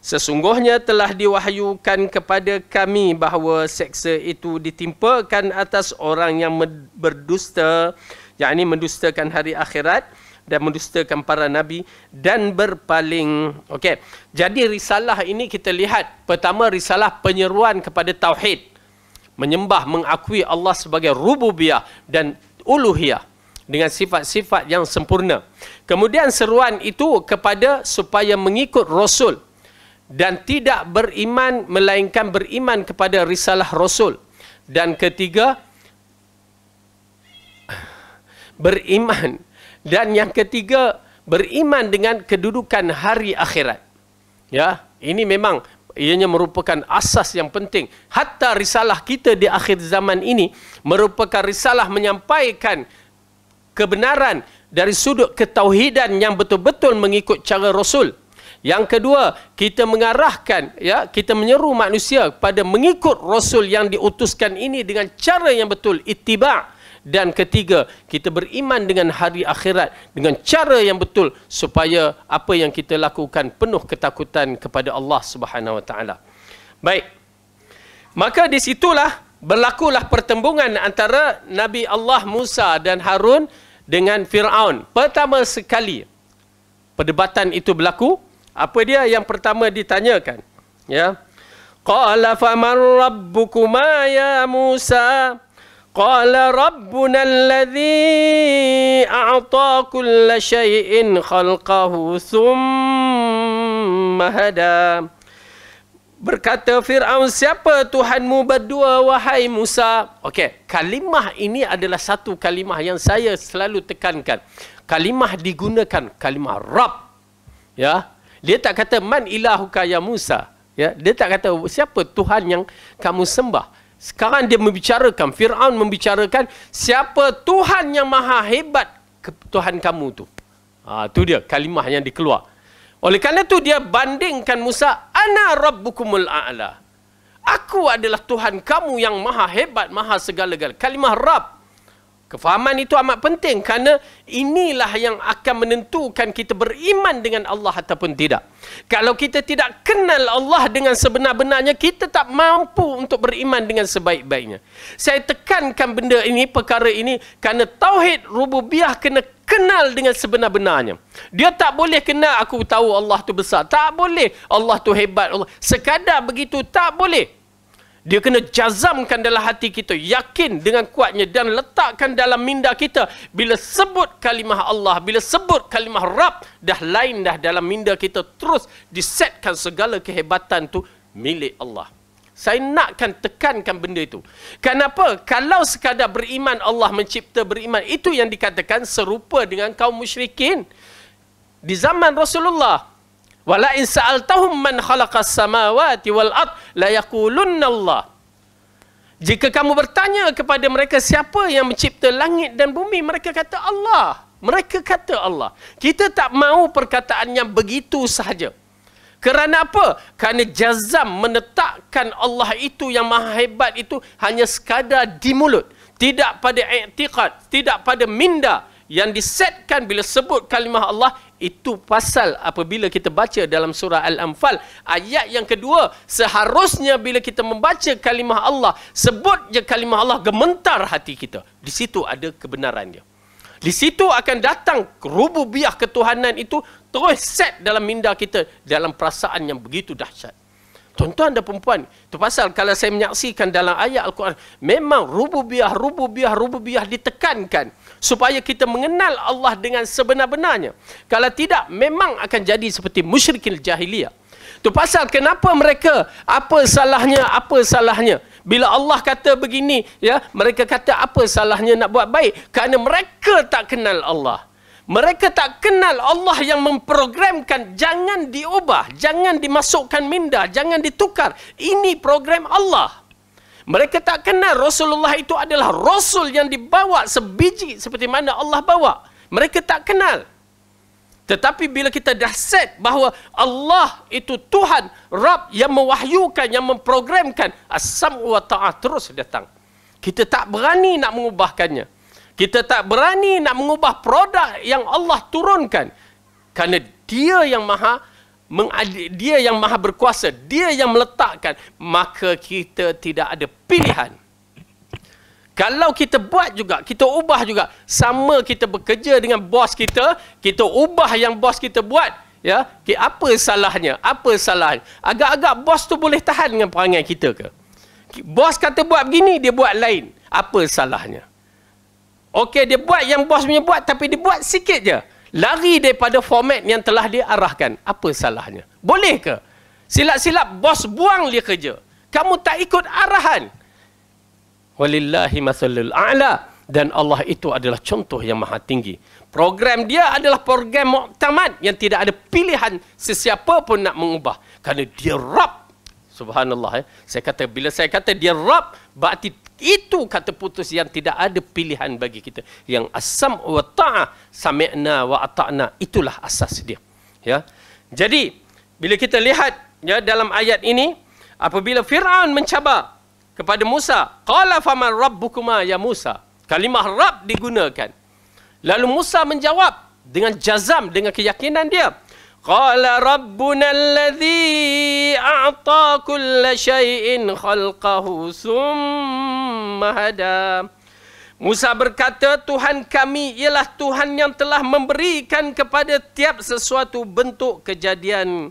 Sesungguhnya telah diwahyukan kepada kami bahawa seksa itu ditimpakan atas orang yang berdusta, yakni mendustakan hari akhirat dan mendustakan para nabi dan berpaling. Okey. Jadi risalah ini kita lihat pertama risalah penyeruan kepada tauhid. Menyembah mengakui Allah sebagai rububiyah dan uluhiyah dengan sifat-sifat yang sempurna. Kemudian seruan itu kepada supaya mengikut rasul dan tidak beriman melainkan beriman kepada risalah rasul. Dan ketiga beriman dan yang ketiga beriman dengan kedudukan hari akhirat ya ini memang ianya merupakan asas yang penting hatta risalah kita di akhir zaman ini merupakan risalah menyampaikan kebenaran dari sudut ketauhidan yang betul-betul mengikut cara rasul yang kedua kita mengarahkan ya kita menyeru manusia pada mengikut rasul yang diutuskan ini dengan cara yang betul ittiba' dan ketiga kita beriman dengan hari akhirat dengan cara yang betul supaya apa yang kita lakukan penuh ketakutan kepada Allah Subhanahu Wa Taala. Baik. Maka di situlah berlakulah pertembungan antara Nabi Allah Musa dan Harun dengan Firaun. Pertama sekali perdebatan itu berlaku, apa dia yang pertama ditanyakan? Ya. Qala faman rabbukuma ya Musa? قال ربنا الذي أعطى كل شيء خلقه ثم هدى Berkata Fir'aun, siapa Tuhanmu berdua, wahai Musa? Okey, kalimah ini adalah satu kalimah yang saya selalu tekankan. Kalimah digunakan, kalimah Rab. Ya? Dia tak kata, man ilahu kaya Musa. Ya? Dia tak kata, siapa Tuhan yang kamu sembah? Sekarang dia membicarakan, Fir'aun membicarakan siapa Tuhan yang maha hebat ke Tuhan kamu tu. Ha, tu dia kalimah yang dikeluar. Oleh kerana tu dia bandingkan Musa, Ana Rabbukumul A'la. Aku adalah Tuhan kamu yang maha hebat, maha segala-gala. Kalimah Rab Kefahaman itu amat penting kerana inilah yang akan menentukan kita beriman dengan Allah ataupun tidak. Kalau kita tidak kenal Allah dengan sebenar-benarnya, kita tak mampu untuk beriman dengan sebaik-baiknya. Saya tekankan benda ini, perkara ini kerana tauhid rububiyah kena kenal dengan sebenar-benarnya. Dia tak boleh kenal aku tahu Allah tu besar. Tak boleh Allah tu hebat. Allah. Sekadar begitu tak boleh. Dia kena jazamkan dalam hati kita, yakin dengan kuatnya dan letakkan dalam minda kita. Bila sebut kalimah Allah, bila sebut kalimah Rab, dah lain dah dalam minda kita terus disetkan segala kehebatan tu milik Allah. Saya nakkan tekankan benda itu. Kenapa? Kalau sekadar beriman Allah mencipta beriman, itu yang dikatakan serupa dengan kaum musyrikin. Di zaman Rasulullah, Wala in sa'altahum man khalaqas samawati wal ard la yaqulunna Allah. Jika kamu bertanya kepada mereka siapa yang mencipta langit dan bumi, mereka kata Allah. Mereka kata Allah. Kita tak mau perkataan yang begitu sahaja. Kerana apa? Kerana jazam menetapkan Allah itu yang maha hebat itu hanya sekadar di mulut. Tidak pada iktiqat, tidak pada minda yang disetkan bila sebut kalimah Allah itu pasal apabila kita baca dalam surah Al-Anfal ayat yang kedua seharusnya bila kita membaca kalimah Allah sebut je kalimah Allah gemetar hati kita di situ ada kebenarannya di situ akan datang rububiah ketuhanan itu terus set dalam minda kita dalam perasaan yang begitu dahsyat Tuan-tuan dan perempuan, itu pasal kalau saya menyaksikan dalam ayat Al-Quran, memang rububiah, rububiah, rububiah ditekankan supaya kita mengenal Allah dengan sebenar-benarnya. Kalau tidak, memang akan jadi seperti musyrikin jahiliyah. Itu pasal kenapa mereka, apa salahnya, apa salahnya. Bila Allah kata begini, ya mereka kata apa salahnya nak buat baik. Kerana mereka tak kenal Allah. Mereka tak kenal Allah yang memprogramkan jangan diubah, jangan dimasukkan minda, jangan ditukar. Ini program Allah. Mereka tak kenal Rasulullah itu adalah Rasul yang dibawa sebiji seperti mana Allah bawa. Mereka tak kenal. Tetapi bila kita dah set bahawa Allah itu Tuhan, Rab yang mewahyukan, yang memprogramkan, asam wa ta'ah terus datang. Kita tak berani nak mengubahkannya. Kita tak berani nak mengubah produk yang Allah turunkan. Kerana dia yang maha, dia yang maha berkuasa, dia yang meletakkan, maka kita tidak ada pilihan. Kalau kita buat juga, kita ubah juga. Sama kita bekerja dengan bos kita, kita ubah yang bos kita buat. Ya, okay, apa salahnya? Apa salahnya? Agak-agak bos tu boleh tahan dengan perangai kita ke? Bos kata buat begini, dia buat lain. Apa salahnya? Okey, dia buat yang bos punya buat tapi dia buat sikit je lari daripada format yang telah diarahkan. Apa salahnya? Boleh ke? Silap-silap bos buang dia kerja. Kamu tak ikut arahan. Walillahi masallul a'la dan Allah itu adalah contoh yang maha tinggi. Program dia adalah program muktamad yang tidak ada pilihan sesiapa pun nak mengubah. Kerana dia rap. Subhanallah. Eh. Saya kata, bila saya kata dia rap berarti itu kata putus yang tidak ada pilihan bagi kita yang asam wa taah sami'na wa ata'na itulah asas dia ya jadi bila kita lihat ya dalam ayat ini apabila Firaun mencabar kepada Musa qala faman rabbukuma ya Musa kalimah Rab digunakan lalu Musa menjawab dengan jazam dengan keyakinan dia قال ربنا الذي أعطى كل شيء خلقه ثم هدى Musa berkata, Tuhan kami ialah Tuhan yang telah memberikan kepada tiap sesuatu bentuk kejadian.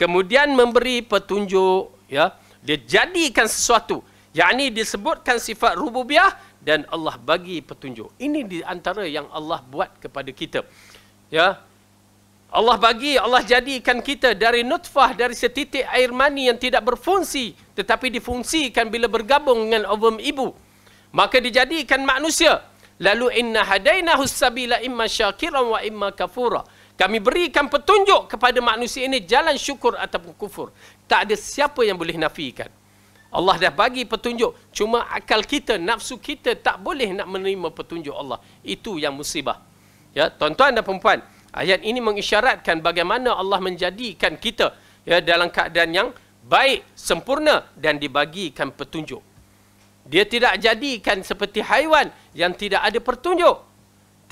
Kemudian memberi petunjuk. ya Dia jadikan sesuatu. Yang ini disebutkan sifat rububiah dan Allah bagi petunjuk. Ini di antara yang Allah buat kepada kita. Ya, Allah bagi, Allah jadikan kita dari nutfah, dari setitik air mani yang tidak berfungsi. Tetapi difungsikan bila bergabung dengan ovum ibu. Maka dijadikan manusia. Lalu inna hadaina hussabila imma syakiran wa imma kafura. Kami berikan petunjuk kepada manusia ini jalan syukur ataupun kufur. Tak ada siapa yang boleh nafikan. Allah dah bagi petunjuk. Cuma akal kita, nafsu kita tak boleh nak menerima petunjuk Allah. Itu yang musibah. Ya, tuan-tuan dan perempuan. Ayat ini mengisyaratkan bagaimana Allah menjadikan kita ya, dalam keadaan yang baik, sempurna dan dibagikan petunjuk. Dia tidak jadikan seperti haiwan yang tidak ada petunjuk.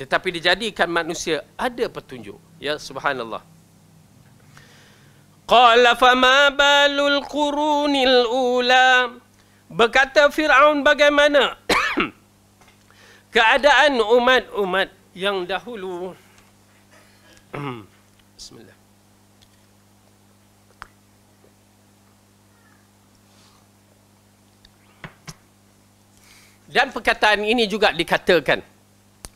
Tetapi dijadikan manusia ada petunjuk. Ya subhanallah. Qala ma balul qurunil ula. Berkata Fir'aun bagaimana keadaan umat-umat yang dahulu. بسم الله dan perkataan ini juga dikatakan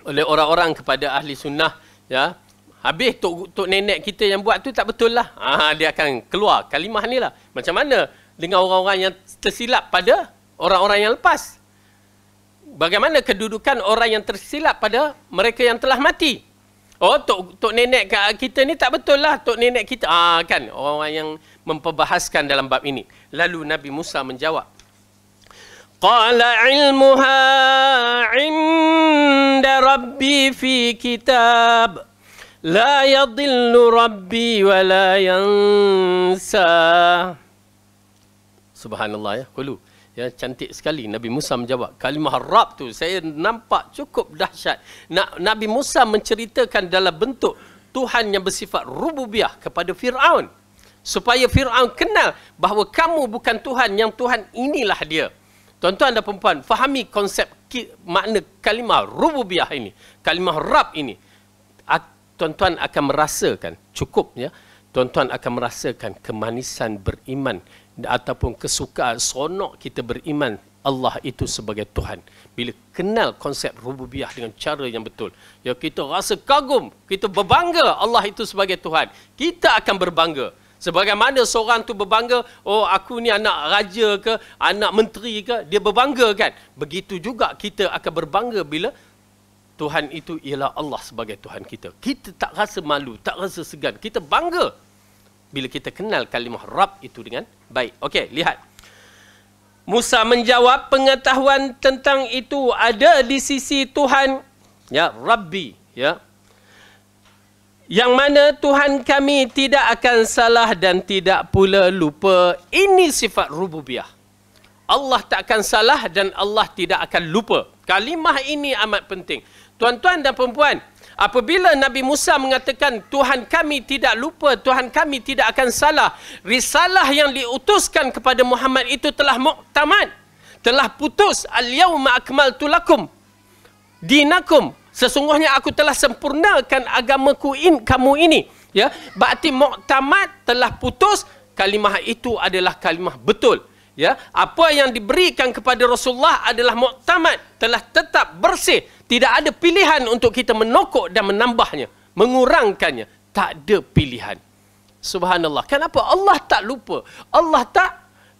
oleh orang-orang kepada ahli sunnah ya habis tok tok nenek kita yang buat tu tak betul lah ha, dia akan keluar kalimah ni lah macam mana dengan orang-orang yang tersilap pada orang-orang yang lepas bagaimana kedudukan orang yang tersilap pada mereka yang telah mati Oh, tok, tok nenek kita ni tak betul lah. Tok nenek kita. Ah, kan? Orang yang memperbahaskan dalam bab ini. Lalu Nabi Musa menjawab. Qala ilmuha inda rabbi fi kitab. La yadillu rabbi wa la yansa. Subhanallah ya. Kulu. Ya, cantik sekali Nabi Musa menjawab. Kalimah Rab tu saya nampak cukup dahsyat. Na, Nabi Musa menceritakan dalam bentuk Tuhan yang bersifat rububiah kepada Fir'aun. Supaya Fir'aun kenal bahawa kamu bukan Tuhan yang Tuhan inilah dia. Tuan-tuan dan perempuan, fahami konsep makna kalimah rububiah ini. Kalimah Rab ini. tuan-tuan akan merasakan, cukup ya. Tuan-tuan akan merasakan kemanisan beriman ataupun kesukaan seronok kita beriman Allah itu sebagai Tuhan. Bila kenal konsep rububiyah dengan cara yang betul. Ya kita rasa kagum, kita berbangga Allah itu sebagai Tuhan. Kita akan berbangga. Sebagaimana seorang tu berbangga, oh aku ni anak raja ke, anak menteri ke, dia berbangga kan. Begitu juga kita akan berbangga bila Tuhan itu ialah Allah sebagai Tuhan kita. Kita tak rasa malu, tak rasa segan. Kita bangga bila kita kenal kalimah Rab itu dengan baik. Okey, lihat. Musa menjawab, pengetahuan tentang itu ada di sisi Tuhan. Ya, Rabbi. Ya. Yang mana Tuhan kami tidak akan salah dan tidak pula lupa. Ini sifat rububiah. Allah tak akan salah dan Allah tidak akan lupa. Kalimah ini amat penting. Tuan-tuan dan perempuan, apabila Nabi Musa mengatakan Tuhan kami tidak lupa, Tuhan kami tidak akan salah, risalah yang diutuskan kepada Muhammad itu telah muktamad, telah putus. Al-yawma Akmal lakum dinakum. Sesungguhnya aku telah sempurnakan agamaku in kamu ini. Ya, berarti muktamad telah putus, kalimah itu adalah kalimah betul. Ya, apa yang diberikan kepada Rasulullah adalah muktamad telah tetap bersih. Tidak ada pilihan untuk kita menokok dan menambahnya, mengurangkannya. Tak ada pilihan. Subhanallah. Kenapa Allah tak lupa? Allah tak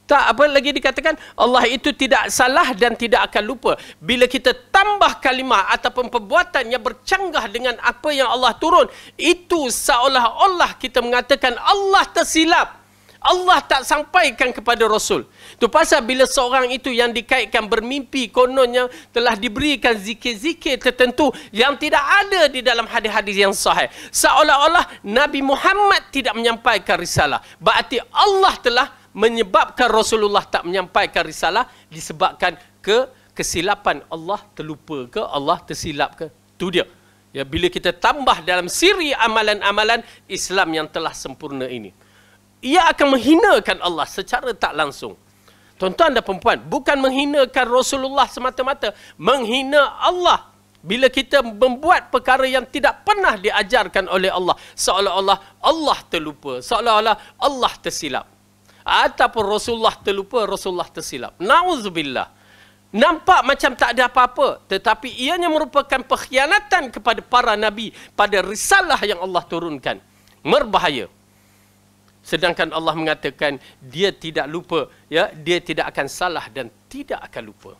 tak apa lagi dikatakan Allah itu tidak salah dan tidak akan lupa. Bila kita tambah kalimah ataupun perbuatan yang bercanggah dengan apa yang Allah turun, itu seolah-olah kita mengatakan Allah tersilap. Allah tak sampaikan kepada Rasul. Itu pasal bila seorang itu yang dikaitkan bermimpi kononnya telah diberikan zikir-zikir tertentu yang tidak ada di dalam hadis-hadis yang sahih. Seolah-olah Nabi Muhammad tidak menyampaikan risalah. Berarti Allah telah menyebabkan Rasulullah tak menyampaikan risalah disebabkan ke kesilapan Allah terlupa ke Allah tersilap ke. Itu dia. Ya, bila kita tambah dalam siri amalan-amalan Islam yang telah sempurna ini ia akan menghinakan Allah secara tak langsung. Tuan-tuan dan perempuan, bukan menghinakan Rasulullah semata-mata, menghina Allah bila kita membuat perkara yang tidak pernah diajarkan oleh Allah, seolah-olah Allah terlupa, seolah-olah Allah tersilap. Ataupun Rasulullah terlupa, Rasulullah tersilap. Nauzubillah. Nampak macam tak ada apa-apa. Tetapi ianya merupakan pengkhianatan kepada para Nabi pada risalah yang Allah turunkan. Merbahaya sedangkan Allah mengatakan dia tidak lupa ya dia tidak akan salah dan tidak akan lupa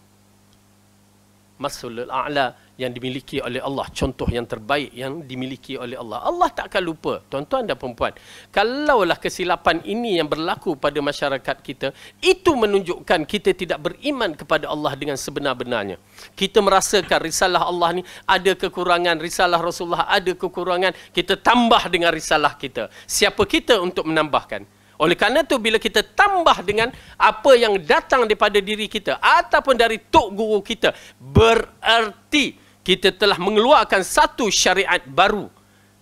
masul a'la yang dimiliki oleh Allah, contoh yang terbaik yang dimiliki oleh Allah. Allah tak akan lupa, tuan-tuan dan perempuan. Kalaulah kesilapan ini yang berlaku pada masyarakat kita, itu menunjukkan kita tidak beriman kepada Allah dengan sebenar-benarnya. Kita merasakan risalah Allah ni ada kekurangan, risalah Rasulullah ada kekurangan, kita tambah dengan risalah kita. Siapa kita untuk menambahkan? Oleh kerana itu, bila kita tambah dengan apa yang datang daripada diri kita ataupun dari tok guru kita, bererti kita telah mengeluarkan satu syariat baru.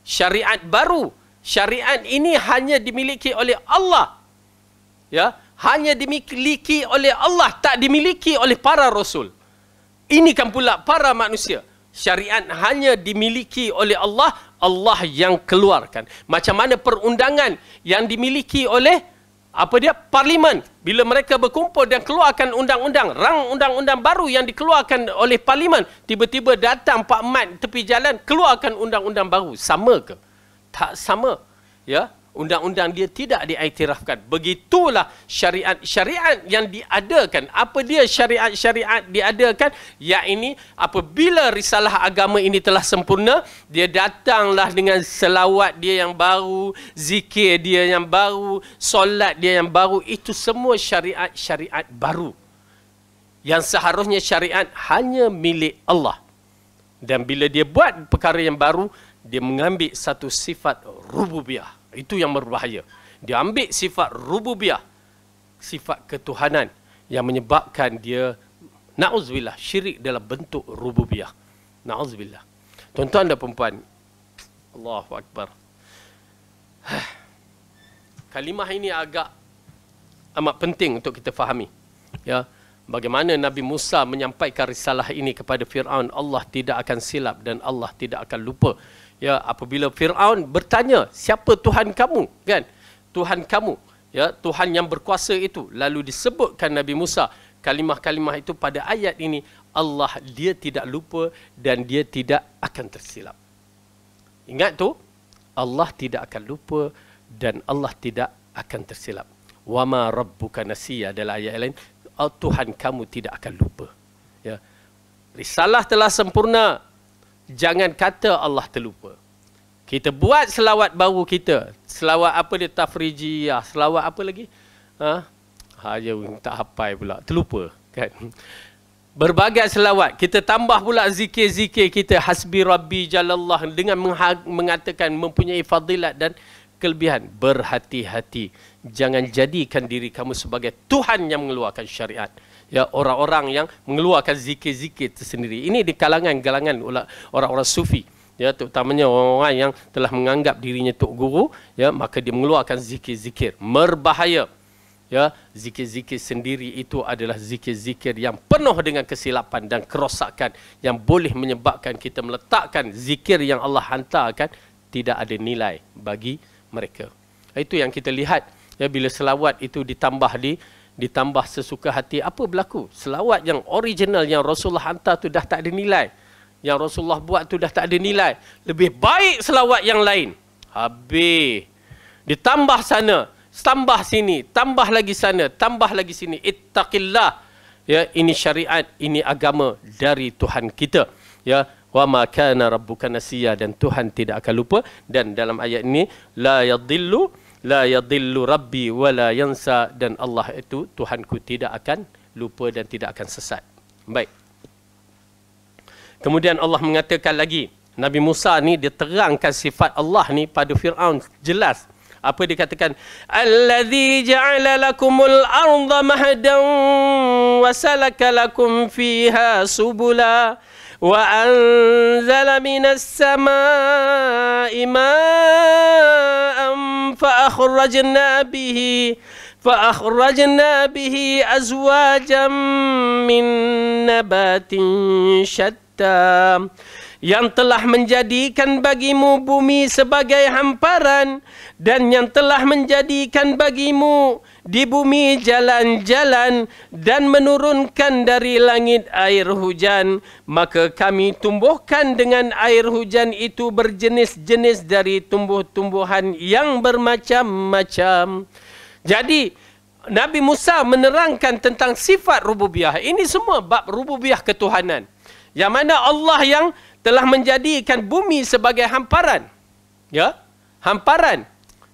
Syariat baru. Syariat ini hanya dimiliki oleh Allah. Ya, hanya dimiliki oleh Allah, tak dimiliki oleh para rasul. Ini kan pula para manusia. Syariat hanya dimiliki oleh Allah, Allah yang keluarkan. Macam mana perundangan yang dimiliki oleh apa dia parlimen bila mereka berkumpul dan keluarkan undang-undang rang undang-undang baru yang dikeluarkan oleh parlimen tiba-tiba datang Pak Mat tepi jalan keluarkan undang-undang baru sama ke tak sama ya undang-undang dia tidak diiktirafkan. Begitulah syariat-syariat yang diadakan. Apa dia syariat-syariat diadakan? Ya ini apabila risalah agama ini telah sempurna, dia datanglah dengan selawat dia yang baru, zikir dia yang baru, solat dia yang baru. Itu semua syariat-syariat baru. Yang seharusnya syariat hanya milik Allah. Dan bila dia buat perkara yang baru, dia mengambil satu sifat rububiah. Itu yang berbahaya. Dia ambil sifat rububiah, sifat ketuhanan yang menyebabkan dia na'uzubillah syirik dalam bentuk rububiah. Na'uzubillah. Tuan-tuan dan perempuan, Allahu Akbar. Kalimah ini agak amat penting untuk kita fahami. Ya, bagaimana Nabi Musa menyampaikan risalah ini kepada Firaun, Allah tidak akan silap dan Allah tidak akan lupa ya apabila Firaun bertanya siapa tuhan kamu kan tuhan kamu ya tuhan yang berkuasa itu lalu disebutkan Nabi Musa kalimah-kalimah itu pada ayat ini Allah dia tidak lupa dan dia tidak akan tersilap ingat tu Allah tidak akan lupa dan Allah tidak akan tersilap wama rabbuka nasiya adalah ayat lain oh, Tuhan kamu tidak akan lupa ya risalah telah sempurna jangan kata Allah terlupa. Kita buat selawat baru kita. Selawat apa dia? Tafrijiyah. Selawat apa lagi? Ha? Ha, tak hafal pula. Terlupa. Kan? Berbagai selawat. Kita tambah pula zikir-zikir kita. Hasbi Rabbi Jalallah. Dengan mengatakan mempunyai fadilat dan kelebihan. Berhati-hati. Jangan jadikan diri kamu sebagai Tuhan yang mengeluarkan syariat ya orang-orang yang mengeluarkan zikir-zikir tersendiri. Ini di kalangan-kalangan orang-orang sufi ya terutamanya orang-orang yang telah menganggap dirinya tok guru ya maka dia mengeluarkan zikir-zikir merbahaya ya zikir-zikir sendiri itu adalah zikir-zikir yang penuh dengan kesilapan dan kerosakan yang boleh menyebabkan kita meletakkan zikir yang Allah hantarkan tidak ada nilai bagi mereka itu yang kita lihat ya bila selawat itu ditambah di ditambah sesuka hati apa berlaku selawat yang original yang Rasulullah hantar tu dah tak ada nilai yang Rasulullah buat tu dah tak ada nilai lebih baik selawat yang lain habis ditambah sana tambah sini tambah lagi sana tambah lagi sini ittaqillah ya ini syariat ini agama dari Tuhan kita ya wa ma kana rabbuka nasiya dan Tuhan tidak akan lupa dan dalam ayat ini la yadhillu la yadhillu rabbi wa la yansa dan Allah itu Tuhanku tidak akan lupa dan tidak akan sesat. Baik. Kemudian Allah mengatakan lagi, Nabi Musa ni dia terangkan sifat Allah ni pada Firaun jelas. Apa dia katakan? Allazi ja'ala lakumul arda mahdan wa salaka lakum fiha subula. وأنزل من السماء ماء فأخرجنا به فأخرجنا به أزواجا من نبات شتى yang telah menjadikan bagimu bumi sebagai hamparan dan yang telah menjadikan bagimu di bumi jalan-jalan dan menurunkan dari langit air hujan. Maka kami tumbuhkan dengan air hujan itu berjenis-jenis dari tumbuh-tumbuhan yang bermacam-macam. Jadi, Nabi Musa menerangkan tentang sifat rububiah. Ini semua bab rububiah ketuhanan. Yang mana Allah yang telah menjadikan bumi sebagai hamparan. Ya, hamparan.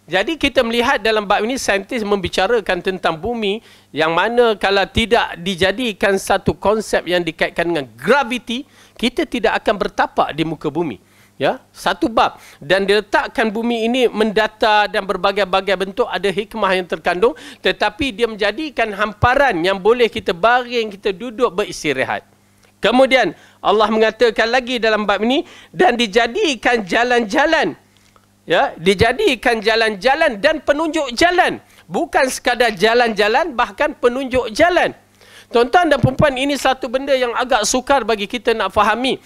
Jadi kita melihat dalam bab ini saintis membicarakan tentang bumi yang mana kalau tidak dijadikan satu konsep yang dikaitkan dengan graviti, kita tidak akan bertapak di muka bumi. Ya, satu bab dan diletakkan bumi ini mendata dan berbagai-bagai bentuk ada hikmah yang terkandung tetapi dia menjadikan hamparan yang boleh kita baring kita duduk beristirahat. Kemudian Allah mengatakan lagi dalam bab ini dan dijadikan jalan-jalan ya dijadikan jalan-jalan dan penunjuk jalan bukan sekadar jalan-jalan bahkan penunjuk jalan Tuan-tuan dan puan ini satu benda yang agak sukar bagi kita nak fahami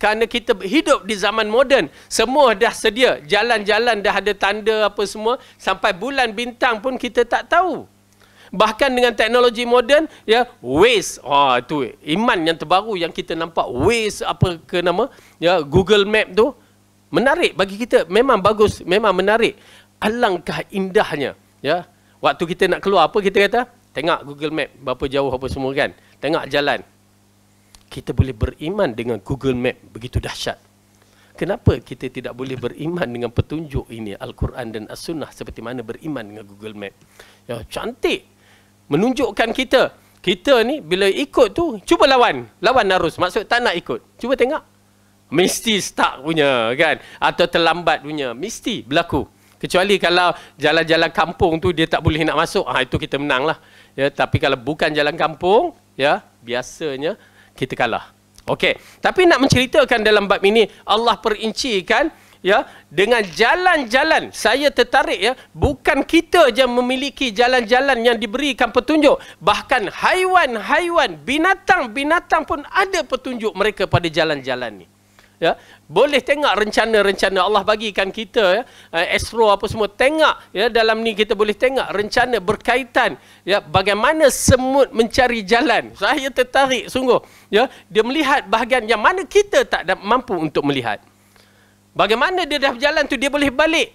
kerana kita hidup di zaman moden semua dah sedia jalan-jalan dah ada tanda apa semua sampai bulan bintang pun kita tak tahu bahkan dengan teknologi moden ya Waze oh ha, tu iman yang terbaru yang kita nampak Waze apa ke nama ya Google Map tu menarik bagi kita memang bagus memang menarik alangkah indahnya ya waktu kita nak keluar apa kita kata tengok Google Map berapa jauh apa semua kan tengok jalan kita boleh beriman dengan Google Map begitu dahsyat kenapa kita tidak boleh beriman dengan petunjuk ini Al-Quran dan As-Sunnah seperti mana beriman dengan Google Map ya cantik menunjukkan kita kita ni bila ikut tu cuba lawan lawan arus maksud tak nak ikut cuba tengok mesti stuck punya kan atau terlambat punya mesti berlaku kecuali kalau jalan-jalan kampung tu dia tak boleh nak masuk ah ha, itu kita menang lah ya tapi kalau bukan jalan kampung ya biasanya kita kalah Okay, tapi nak menceritakan dalam bab ini Allah perincikan ya dengan jalan-jalan saya tertarik ya bukan kita je memiliki jalan-jalan yang diberikan petunjuk bahkan haiwan-haiwan binatang-binatang pun ada petunjuk mereka pada jalan-jalan ni ya boleh tengok rencana-rencana Allah bagikan kita ya eh, Astro apa semua tengok ya dalam ni kita boleh tengok rencana berkaitan ya bagaimana semut mencari jalan saya tertarik sungguh ya dia melihat bahagian yang mana kita tak mampu untuk melihat bagaimana dia dah berjalan tu dia boleh balik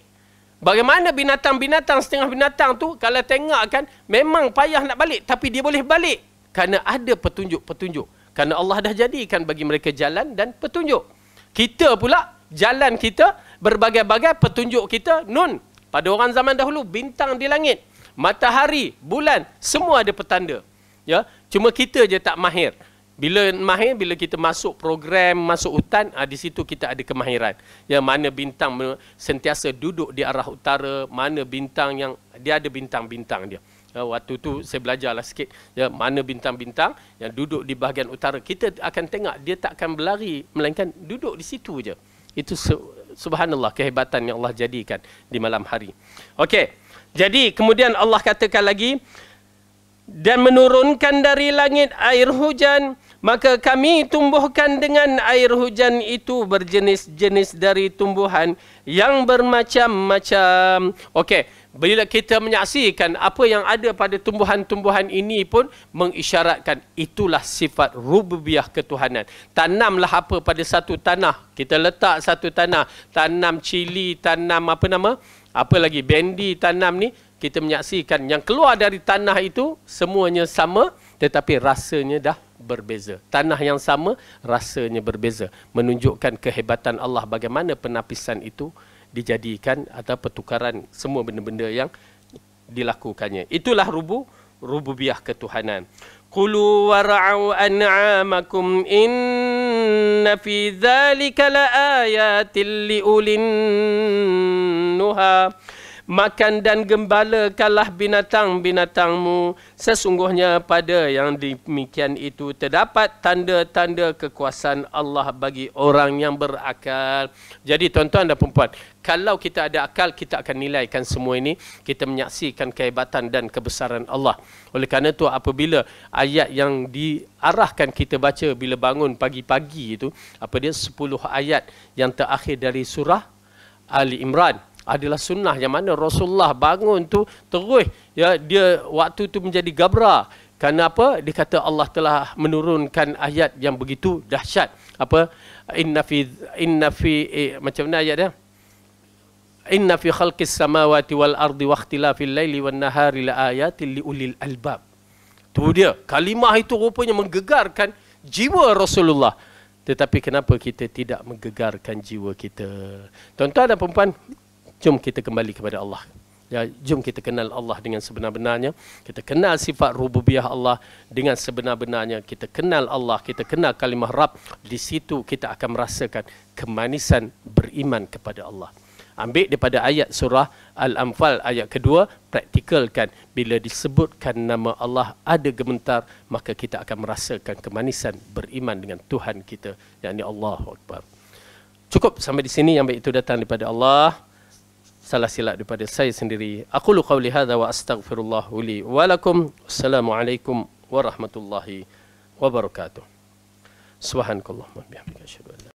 bagaimana binatang-binatang setengah binatang tu kalau tengok kan memang payah nak balik tapi dia boleh balik kerana ada petunjuk-petunjuk kerana Allah dah jadikan bagi mereka jalan dan petunjuk kita pula jalan kita berbagai-bagai petunjuk kita nun pada orang zaman dahulu bintang di langit matahari bulan semua ada petanda ya cuma kita je tak mahir bila mahir bila kita masuk program masuk hutan ha, di situ kita ada kemahiran ya mana bintang sentiasa duduk di arah utara mana bintang yang dia ada bintang-bintang dia Ya, waktu tu saya belajarlah sikit ya mana bintang-bintang yang duduk di bahagian utara kita akan tengok dia tak akan berlari melainkan duduk di situ je itu subhanallah kehebatan yang Allah jadikan di malam hari okey jadi kemudian Allah katakan lagi dan menurunkan dari langit air hujan maka kami tumbuhkan dengan air hujan itu berjenis-jenis dari tumbuhan yang bermacam-macam okey bila kita menyaksikan apa yang ada pada tumbuhan-tumbuhan ini pun mengisyaratkan itulah sifat rububiah ketuhanan. Tanamlah apa pada satu tanah. Kita letak satu tanah. Tanam cili, tanam apa nama? Apa lagi? Bendi tanam ni. Kita menyaksikan yang keluar dari tanah itu semuanya sama tetapi rasanya dah berbeza. Tanah yang sama rasanya berbeza. Menunjukkan kehebatan Allah bagaimana penapisan itu dijadikan atau pertukaran semua benda-benda yang dilakukannya. Itulah rubu rububiyah ketuhanan. Qulu wara'u an'amakum inna fi dhalika la ayatin li makan dan gembala kalah binatang-binatangmu. Sesungguhnya pada yang demikian itu terdapat tanda-tanda kekuasaan Allah bagi orang yang berakal. Jadi tuan-tuan dan perempuan, kalau kita ada akal, kita akan nilaikan semua ini. Kita menyaksikan kehebatan dan kebesaran Allah. Oleh kerana itu, apabila ayat yang diarahkan kita baca bila bangun pagi-pagi itu, apa dia sepuluh ayat yang terakhir dari surah Ali Imran adalah sunnah yang mana Rasulullah bangun tu terus ya dia waktu tu menjadi gabra kerana apa dia kata Allah telah menurunkan ayat yang begitu dahsyat apa inna fi inna fi eh, macam mana ayat dia inna fi khalqis samawati wal ardi wa ikhtilafil laili wan nahari laayatil ulil albab tu dia kalimah itu rupanya menggegarkan jiwa Rasulullah tetapi kenapa kita tidak menggegarkan jiwa kita? Tuan-tuan dan perempuan, jom kita kembali kepada Allah. Ya, jom kita kenal Allah dengan sebenar-benarnya. Kita kenal sifat rububiah Allah dengan sebenar-benarnya. Kita kenal Allah, kita kenal kalimah Rab. Di situ kita akan merasakan kemanisan beriman kepada Allah. Ambil daripada ayat surah Al-Anfal ayat kedua, praktikalkan. Bila disebutkan nama Allah ada gemetar maka kita akan merasakan kemanisan beriman dengan Tuhan kita, yakni Allah Akbar. Cukup sampai di sini yang baik itu datang daripada Allah salah silap daripada saya sendiri. Aku lu qawli hadha wa astaghfirullah li wa lakum. Assalamualaikum warahmatullahi wabarakatuh. Subhanallah.